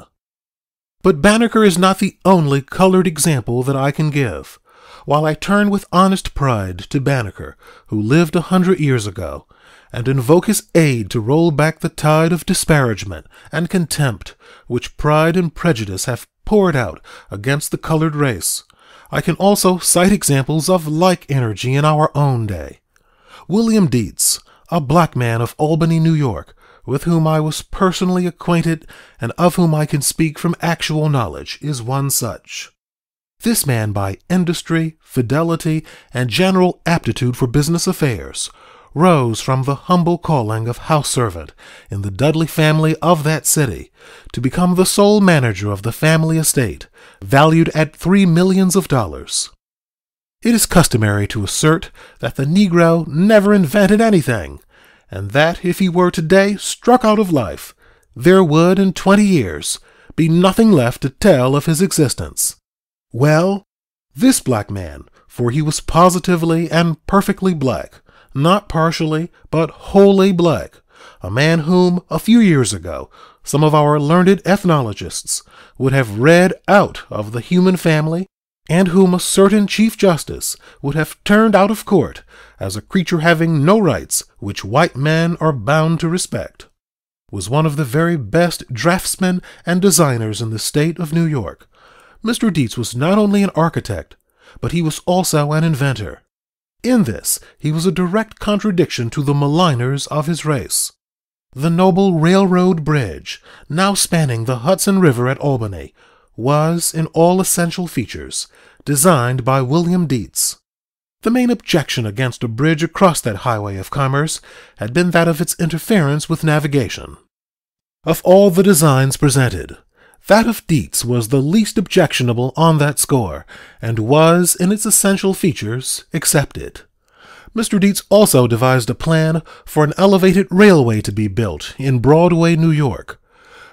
But Banneker is not the only colored example that I can give. While I turn with honest pride to Banneker, who lived a hundred years ago, and invoke his aid to roll back the tide of disparagement and contempt which pride and prejudice have poured out against the colored race, I can also cite examples of like energy in our own day. William Dietz, a black man of Albany, New York, with whom I was personally acquainted and of whom I can speak from actual knowledge, is one such. This man, by industry, fidelity, and general aptitude for business affairs, rose from the humble calling of house servant in the Dudley family of that city to become the sole manager of the family estate, valued at three millions of dollars. It is customary to assert that the Negro never invented anything, and that if he were today struck out of life, there would in twenty years be nothing left to tell of his existence. Well, this black man, for he was positively and perfectly black, not partially, but wholly black, a man whom, a few years ago, some of our learned ethnologists would have read out of the human family, and whom a certain Chief Justice would have turned out of court as a creature having no rights which white men are bound to respect, was one of the very best draftsmen and designers in the state of New York. Mr. Dietz was not only an architect, but he was also an inventor. In this he was a direct contradiction to the maligners of his race. The noble railroad bridge, now spanning the Hudson River at Albany, was, in all essential features, designed by William Dietz. The main objection against a bridge across that highway of commerce had been that of its interference with navigation. Of all the designs presented, that of Dietz was the least objectionable on that score, and was, in its essential features, accepted. Mr. Dietz also devised a plan for an elevated railway to be built in Broadway, New York.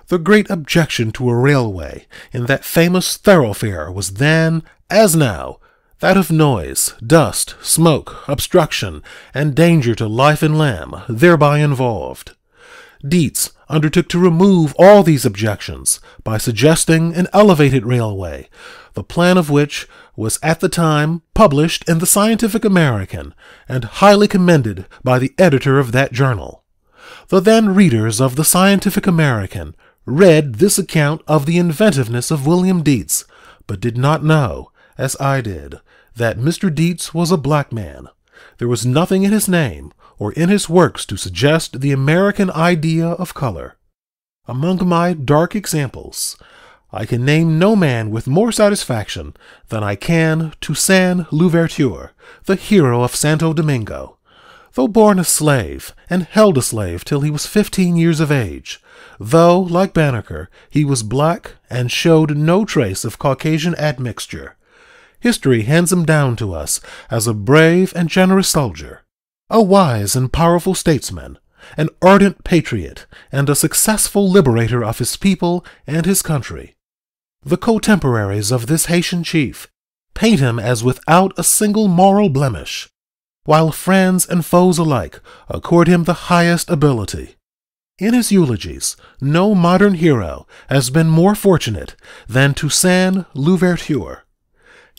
The great objection to a railway in that famous thoroughfare was then, as now, that of noise, dust, smoke, obstruction, and danger to life and limb thereby involved. Dietz undertook to remove all these objections by suggesting an elevated railway, the plan of which was at the time published in the Scientific American and highly commended by the editor of that journal. The then readers of the Scientific American read this account of the inventiveness of William Dietz, but did not know, as I did, that Mr. Dietz was a black man. There was nothing in his name or in his works to suggest the American idea of color. Among my dark examples, I can name no man with more satisfaction than I can Toussaint Louverture, the hero of Santo Domingo. Though born a slave, and held a slave till he was fifteen years of age, though, like Banneker, he was black and showed no trace of Caucasian admixture, history hands him down to us as a brave and generous soldier, a wise and powerful statesman, an ardent patriot, and a successful liberator of his people and his country. The cotemporaries of this Haitian chief paint him as without a single moral blemish, while friends and foes alike accord him the highest ability. In his eulogies, no modern hero has been more fortunate than Toussaint Louverture.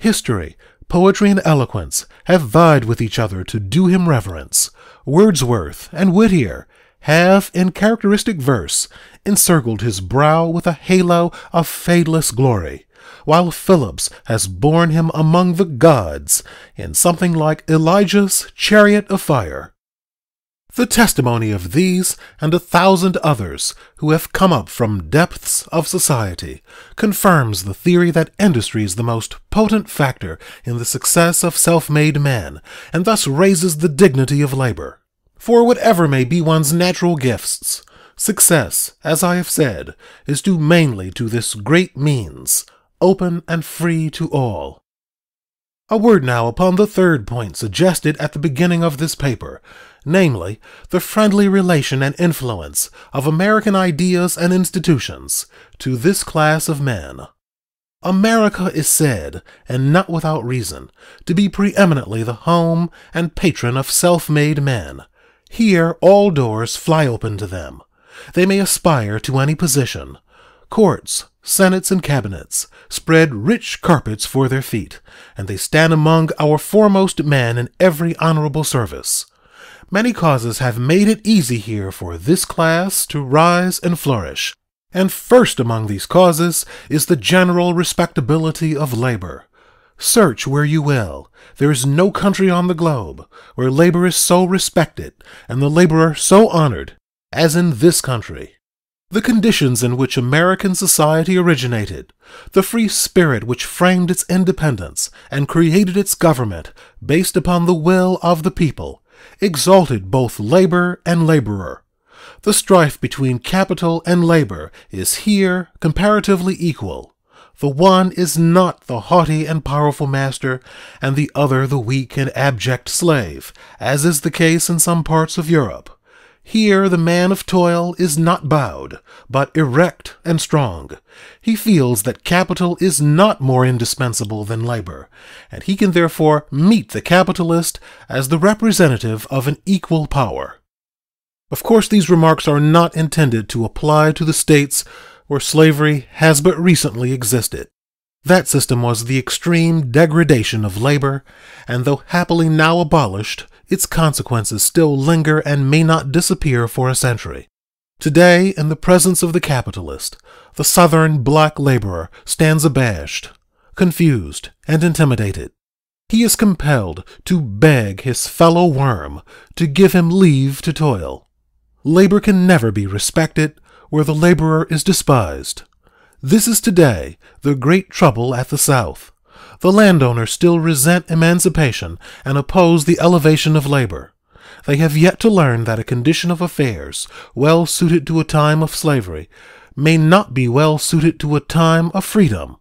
History Poetry and eloquence have vied with each other to do him reverence. Wordsworth and Whittier have, in characteristic verse, encircled his brow with a halo of fadeless glory, while Phillips has borne him among the gods in something like Elijah's chariot of fire the testimony of these and a thousand others who have come up from depths of society confirms the theory that industry is the most potent factor in the success of self-made man and thus raises the dignity of labor. For whatever may be one's natural gifts, success, as I have said, is due mainly to this great means, open and free to all. A word now upon the third point suggested at the beginning of this paper, namely, the friendly relation and influence of American ideas and institutions, to this class of men. America is said, and not without reason, to be preeminently the home and patron of self-made men. Here all doors fly open to them. They may aspire to any position. Courts, senates, and cabinets spread rich carpets for their feet, and they stand among our foremost men in every honorable service many causes have made it easy here for this class to rise and flourish, and first among these causes is the general respectability of labor. Search where you will, there is no country on the globe where labor is so respected and the laborer so honored as in this country. The conditions in which American society originated, the free spirit which framed its independence and created its government based upon the will of the people, exalted both labor and laborer. The strife between capital and labor is here comparatively equal. The one is not the haughty and powerful master, and the other the weak and abject slave, as is the case in some parts of Europe. Here the man of toil is not bowed, but erect and strong. He feels that capital is not more indispensable than labor, and he can therefore meet the capitalist as the representative of an equal power. Of course, these remarks are not intended to apply to the states where slavery has but recently existed. That system was the extreme degradation of labor, and though happily now abolished, its consequences still linger and may not disappear for a century. Today, in the presence of the capitalist, the Southern black laborer stands abashed, confused, and intimidated. He is compelled to beg his fellow worm to give him leave to toil. Labor can never be respected where the laborer is despised. This is today the great trouble at the South. The landowners still resent emancipation and oppose the elevation of labor. They have yet to learn that a condition of affairs well suited to a time of slavery may not be well suited to a time of freedom.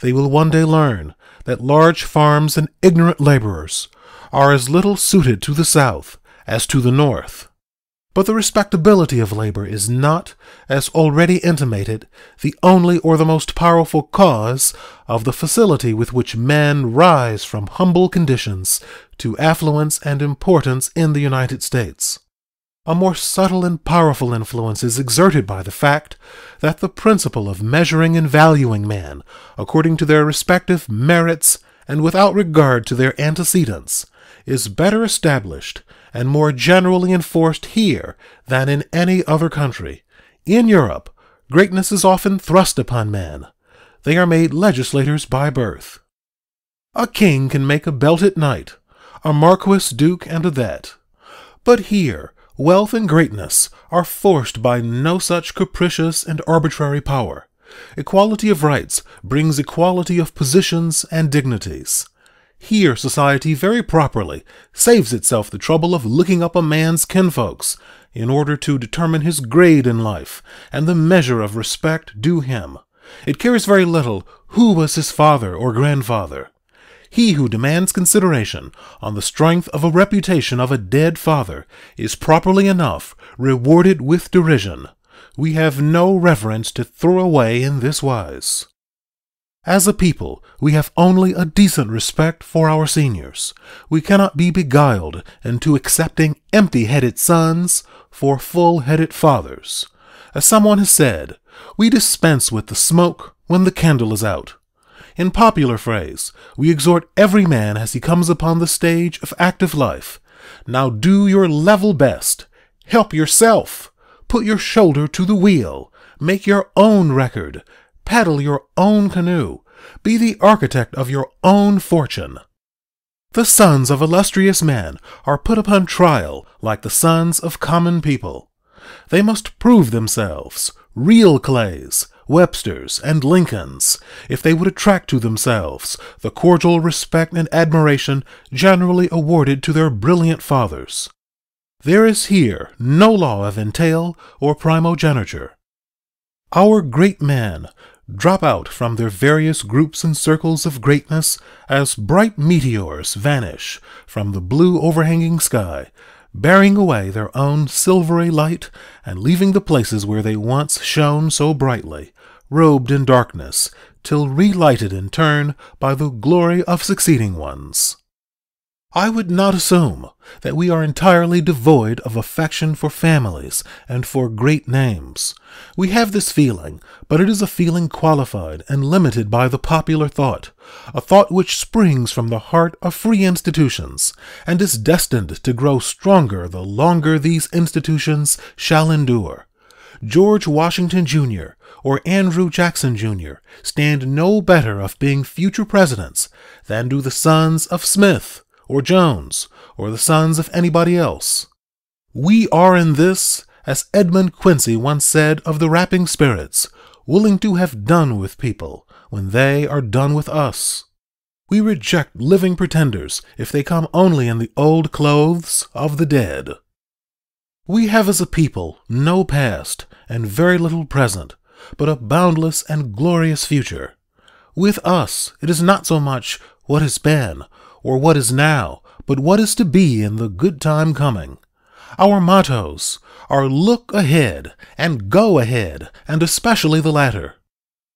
They will one day learn that large farms and ignorant laborers are as little suited to the South as to the North. But the respectability of labor is not, as already intimated, the only or the most powerful cause of the facility with which men rise from humble conditions to affluence and importance in the United States. A more subtle and powerful influence is exerted by the fact that the principle of measuring and valuing men according to their respective merits and without regard to their antecedents is better established and more generally enforced here than in any other country. In Europe, greatness is often thrust upon men. They are made legislators by birth. A king can make a belted knight, a marquis, duke, and a that. But here, wealth and greatness are forced by no such capricious and arbitrary power. Equality of rights brings equality of positions and dignities. Here, society very properly saves itself the trouble of looking up a man's kinfolks in order to determine his grade in life and the measure of respect due him. It cares very little who was his father or grandfather. He who demands consideration on the strength of a reputation of a dead father is properly enough rewarded with derision. We have no reverence to throw away in this wise. As a people, we have only a decent respect for our seniors. We cannot be beguiled into accepting empty headed sons for full headed fathers. As someone has said, we dispense with the smoke when the candle is out. In popular phrase, we exhort every man as he comes upon the stage of active life now do your level best, help yourself, put your shoulder to the wheel, make your own record, Paddle your own canoe. Be the architect of your own fortune. The sons of illustrious men are put upon trial like the sons of common people. They must prove themselves real Clays, Websters, and Lincolns if they would attract to themselves the cordial respect and admiration generally awarded to their brilliant fathers. There is here no law of entail or primogeniture. Our great men, drop out from their various groups and circles of greatness as bright meteors vanish from the blue overhanging sky, bearing away their own silvery light and leaving the places where they once shone so brightly, robed in darkness, till relighted in turn by the glory of succeeding ones. I would not assume that we are entirely devoid of affection for families and for great names. We have this feeling, but it is a feeling qualified and limited by the popular thought, a thought which springs from the heart of free institutions, and is destined to grow stronger the longer these institutions shall endure. George Washington, Jr., or Andrew Jackson, Jr., stand no better of being future presidents than do the sons of Smith, or Jones or the sons of anybody else. We are in this, as Edmund Quincy once said of the rapping spirits, willing to have done with people when they are done with us. We reject living pretenders if they come only in the old clothes of the dead. We have as a people no past and very little present, but a boundless and glorious future. With us it is not so much what has been, or what is now, but what is to be in the good time coming. Our mottos are look ahead and go ahead, and especially the latter.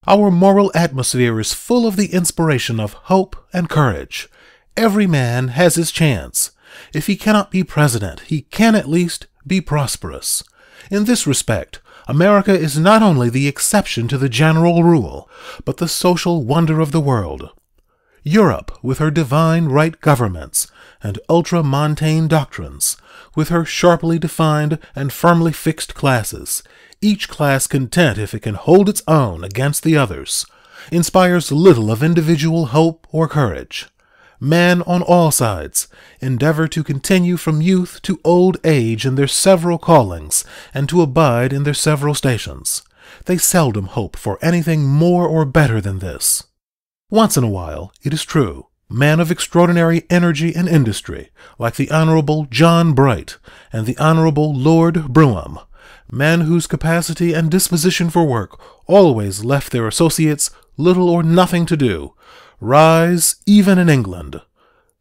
Our moral atmosphere is full of the inspiration of hope and courage. Every man has his chance. If he cannot be president, he can at least be prosperous. In this respect, America is not only the exception to the general rule, but the social wonder of the world. Europe with her divine right governments and ultramontane doctrines, with her sharply defined and firmly fixed classes, each class content if it can hold its own against the others, inspires little of individual hope or courage. Men on all sides endeavor to continue from youth to old age in their several callings and to abide in their several stations. They seldom hope for anything more or better than this. Once in a while, it is true, men of extraordinary energy and industry, like the Honorable John Bright and the Honorable Lord Brougham, men whose capacity and disposition for work always left their associates little or nothing to do, rise even in England.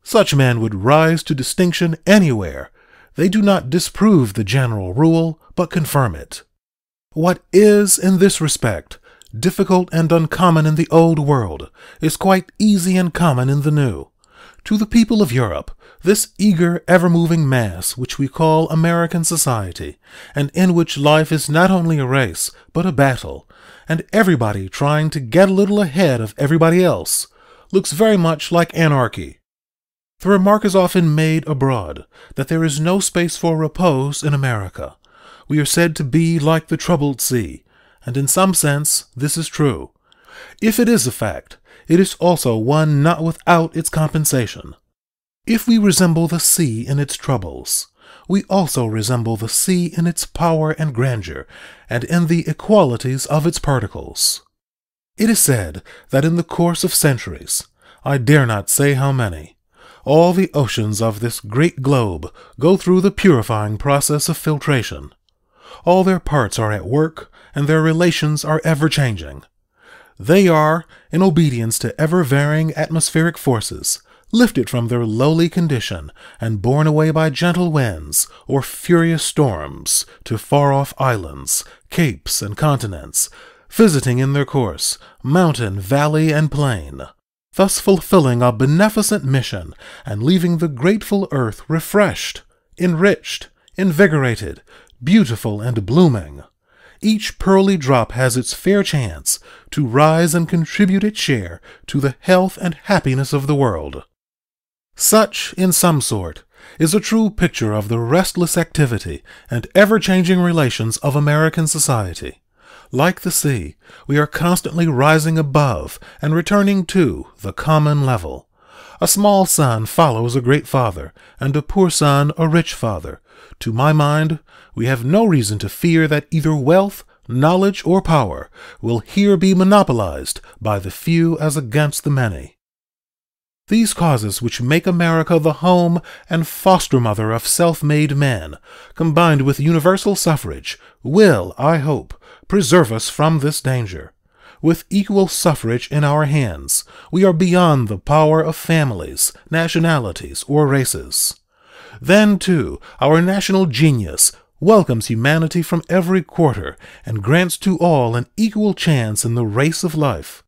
Such men would rise to distinction anywhere. They do not disprove the general rule, but confirm it. What is, in this respect, difficult and uncommon in the old world, is quite easy and common in the new. To the people of Europe, this eager, ever-moving mass which we call American society, and in which life is not only a race, but a battle, and everybody trying to get a little ahead of everybody else, looks very much like anarchy. The remark is often made abroad that there is no space for repose in America. We are said to be like the troubled sea, and in some sense this is true. If it is a fact, it is also one not without its compensation. If we resemble the sea in its troubles, we also resemble the sea in its power and grandeur, and in the equalities of its particles. It is said that in the course of centuries, I dare not say how many, all the oceans of this great globe go through the purifying process of filtration. All their parts are at work, and their relations are ever changing. They are, in obedience to ever varying atmospheric forces, lifted from their lowly condition and borne away by gentle winds or furious storms to far off islands, capes, and continents, visiting in their course mountain, valley, and plain, thus fulfilling a beneficent mission and leaving the grateful earth refreshed, enriched, invigorated, beautiful, and blooming each pearly drop has its fair chance to rise and contribute its share to the health and happiness of the world. Such, in some sort, is a true picture of the restless activity and ever changing relations of American society. Like the sea, we are constantly rising above and returning to the common level. A small son follows a great father, and a poor son a rich father, to my mind, we have no reason to fear that either wealth, knowledge, or power will here be monopolized by the few as against the many. These causes which make America the home and foster mother of self made men, combined with universal suffrage, will, I hope, preserve us from this danger. With equal suffrage in our hands, we are beyond the power of families, nationalities, or races. Then, too, our national genius welcomes humanity from every quarter and grants to all an equal chance in the race of life.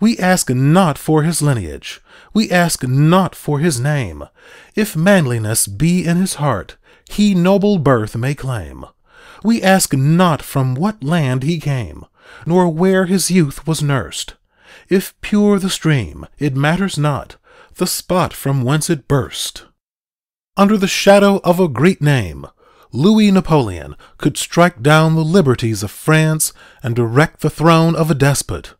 We ask not for his lineage. We ask not for his name. If manliness be in his heart, he noble birth may claim. We ask not from what land he came, nor where his youth was nursed. If pure the stream, it matters not, the spot from whence it burst. Under the shadow of a great name, Louis Napoleon could strike down the liberties of France and erect the throne of a despot.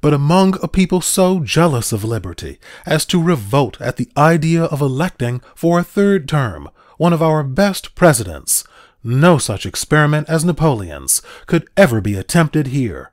But among a people so jealous of liberty as to revolt at the idea of electing for a third term one of our best presidents, no such experiment as Napoleon's could ever be attempted here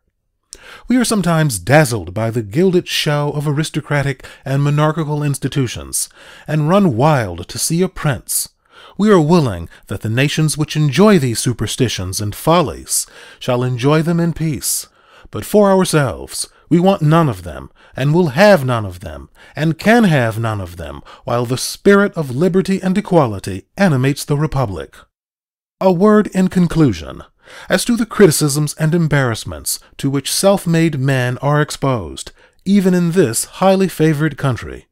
we are sometimes dazzled by the gilded show of aristocratic and monarchical institutions, and run wild to see a prince. We are willing that the nations which enjoy these superstitions and follies shall enjoy them in peace. But for ourselves, we want none of them, and will have none of them, and can have none of them, while the spirit of liberty and equality animates the republic. A word in conclusion as to the criticisms and embarrassments to which self made men are exposed, even in this highly favored country.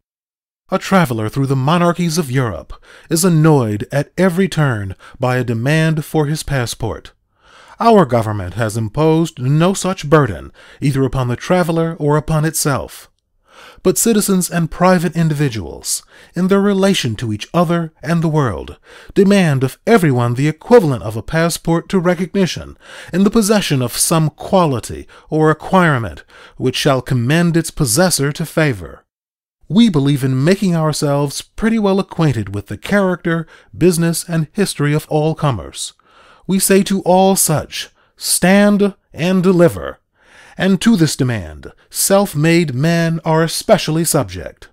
A traveler through the monarchies of Europe is annoyed at every turn by a demand for his passport. Our government has imposed no such burden either upon the traveler or upon itself but citizens and private individuals, in their relation to each other and the world, demand of everyone the equivalent of a passport to recognition, in the possession of some quality or acquirement which shall commend its possessor to favor. We believe in making ourselves pretty well acquainted with the character, business, and history of all comers. We say to all such, Stand and deliver and to this demand self-made men are especially subject.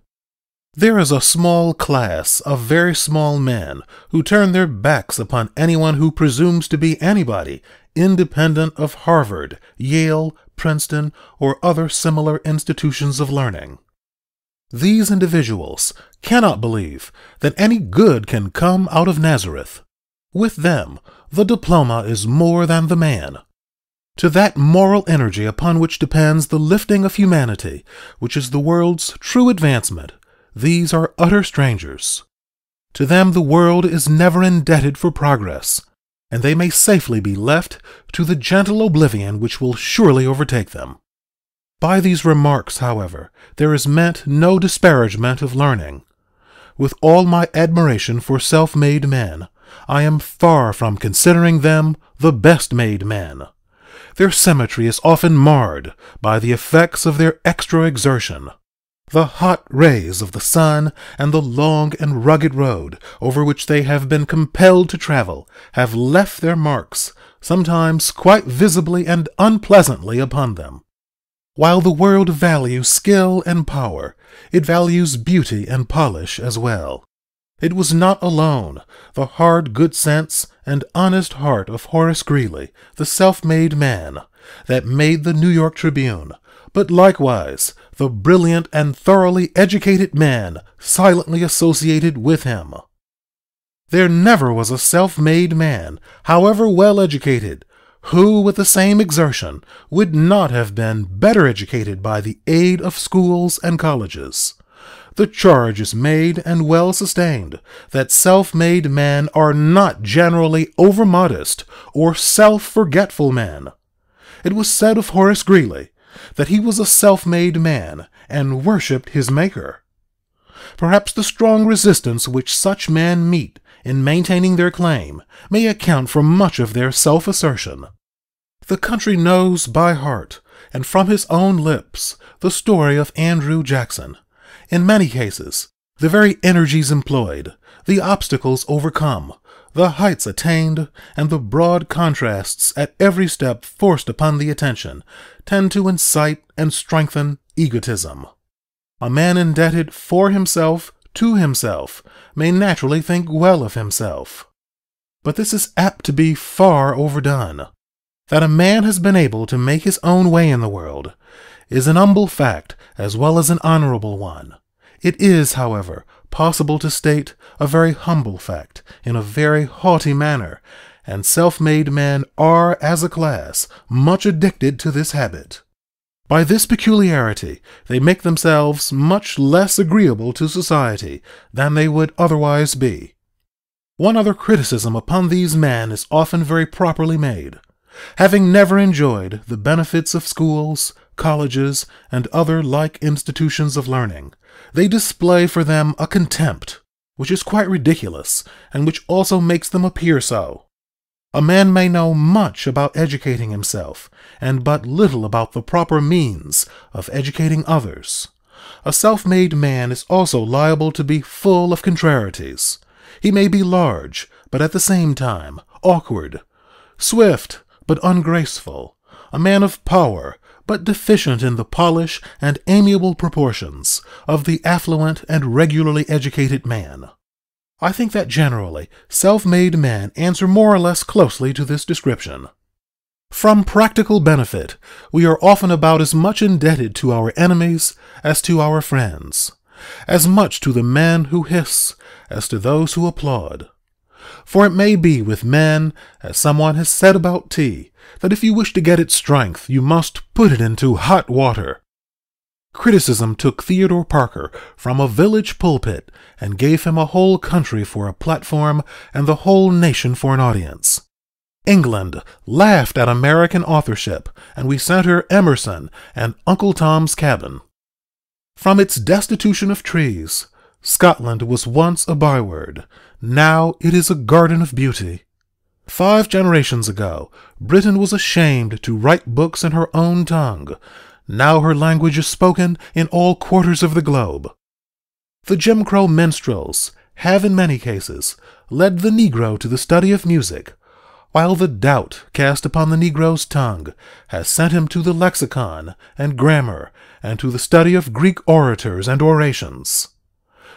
There is a small class of very small men who turn their backs upon anyone who presumes to be anybody, independent of Harvard, Yale, Princeton, or other similar institutions of learning. These individuals cannot believe that any good can come out of Nazareth. With them, the diploma is more than the man, to that moral energy upon which depends the lifting of humanity, which is the world's true advancement, these are utter strangers. To them the world is never indebted for progress, and they may safely be left to the gentle oblivion which will surely overtake them. By these remarks, however, there is meant no disparagement of learning. With all my admiration for self-made men, I am far from considering them the best-made men their symmetry is often marred by the effects of their extra exertion. The hot rays of the sun and the long and rugged road over which they have been compelled to travel have left their marks, sometimes quite visibly and unpleasantly, upon them. While the world values skill and power, it values beauty and polish as well. It was not alone the hard good sense and honest heart of Horace Greeley, the self-made man, that made the New York Tribune, but likewise the brilliant and thoroughly educated man silently associated with him. There never was a self-made man, however well educated, who with the same exertion would not have been better educated by the aid of schools and colleges. The charge is made and well sustained that self made men are not generally over modest or self forgetful men. It was said of Horace Greeley that he was a self made man and worshipped his Maker. Perhaps the strong resistance which such men meet in maintaining their claim may account for much of their self assertion. The country knows by heart, and from his own lips, the story of Andrew Jackson. In many cases, the very energies employed, the obstacles overcome, the heights attained, and the broad contrasts at every step forced upon the attention tend to incite and strengthen egotism. A man indebted for himself to himself may naturally think well of himself. But this is apt to be far overdone. That a man has been able to make his own way in the world is an humble fact as well as an honorable one it is, however, possible to state a very humble fact in a very haughty manner, and self-made men are, as a class, much addicted to this habit. By this peculiarity, they make themselves much less agreeable to society than they would otherwise be. One other criticism upon these men is often very properly made. Having never enjoyed the benefits of schools, colleges, and other like institutions of learning, they display for them a contempt, which is quite ridiculous, and which also makes them appear so. A man may know much about educating himself, and but little about the proper means of educating others. A self-made man is also liable to be full of contrarieties. He may be large, but at the same time awkward, swift, but ungraceful, a man of power, but deficient in the polish and amiable proportions of the affluent and regularly educated man. I think that generally self-made men answer more or less closely to this description. From practical benefit, we are often about as much indebted to our enemies as to our friends, as much to the man who hiss as to those who applaud. For it may be with men, as someone has said about tea, that if you wish to get its strength, you must put it into hot water. Criticism took Theodore Parker from a village pulpit and gave him a whole country for a platform and the whole nation for an audience. England laughed at American authorship, and we sent her Emerson and Uncle Tom's Cabin. From its destitution of trees, Scotland was once a byword. Now it is a garden of beauty. Five generations ago, Britain was ashamed to write books in her own tongue. Now her language is spoken in all quarters of the globe. The Jim Crow minstrels have, in many cases, led the Negro to the study of music, while the doubt cast upon the Negro's tongue has sent him to the lexicon and grammar and to the study of Greek orators and orations.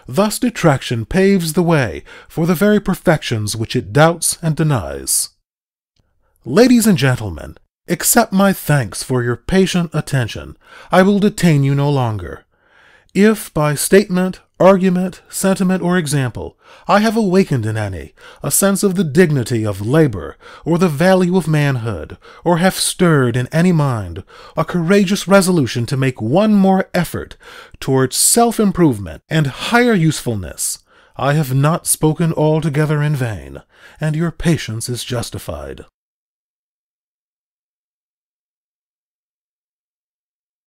Thus detraction paves the way for the very perfections which it doubts and denies. Ladies and gentlemen, accept my thanks for your patient attention. I will detain you no longer. If by statement, argument, sentiment, or example, I have awakened in any a sense of the dignity of labor, or the value of manhood, or have stirred in any mind a courageous resolution to make one more effort towards self-improvement and higher usefulness, I have not spoken altogether in vain, and your patience is justified.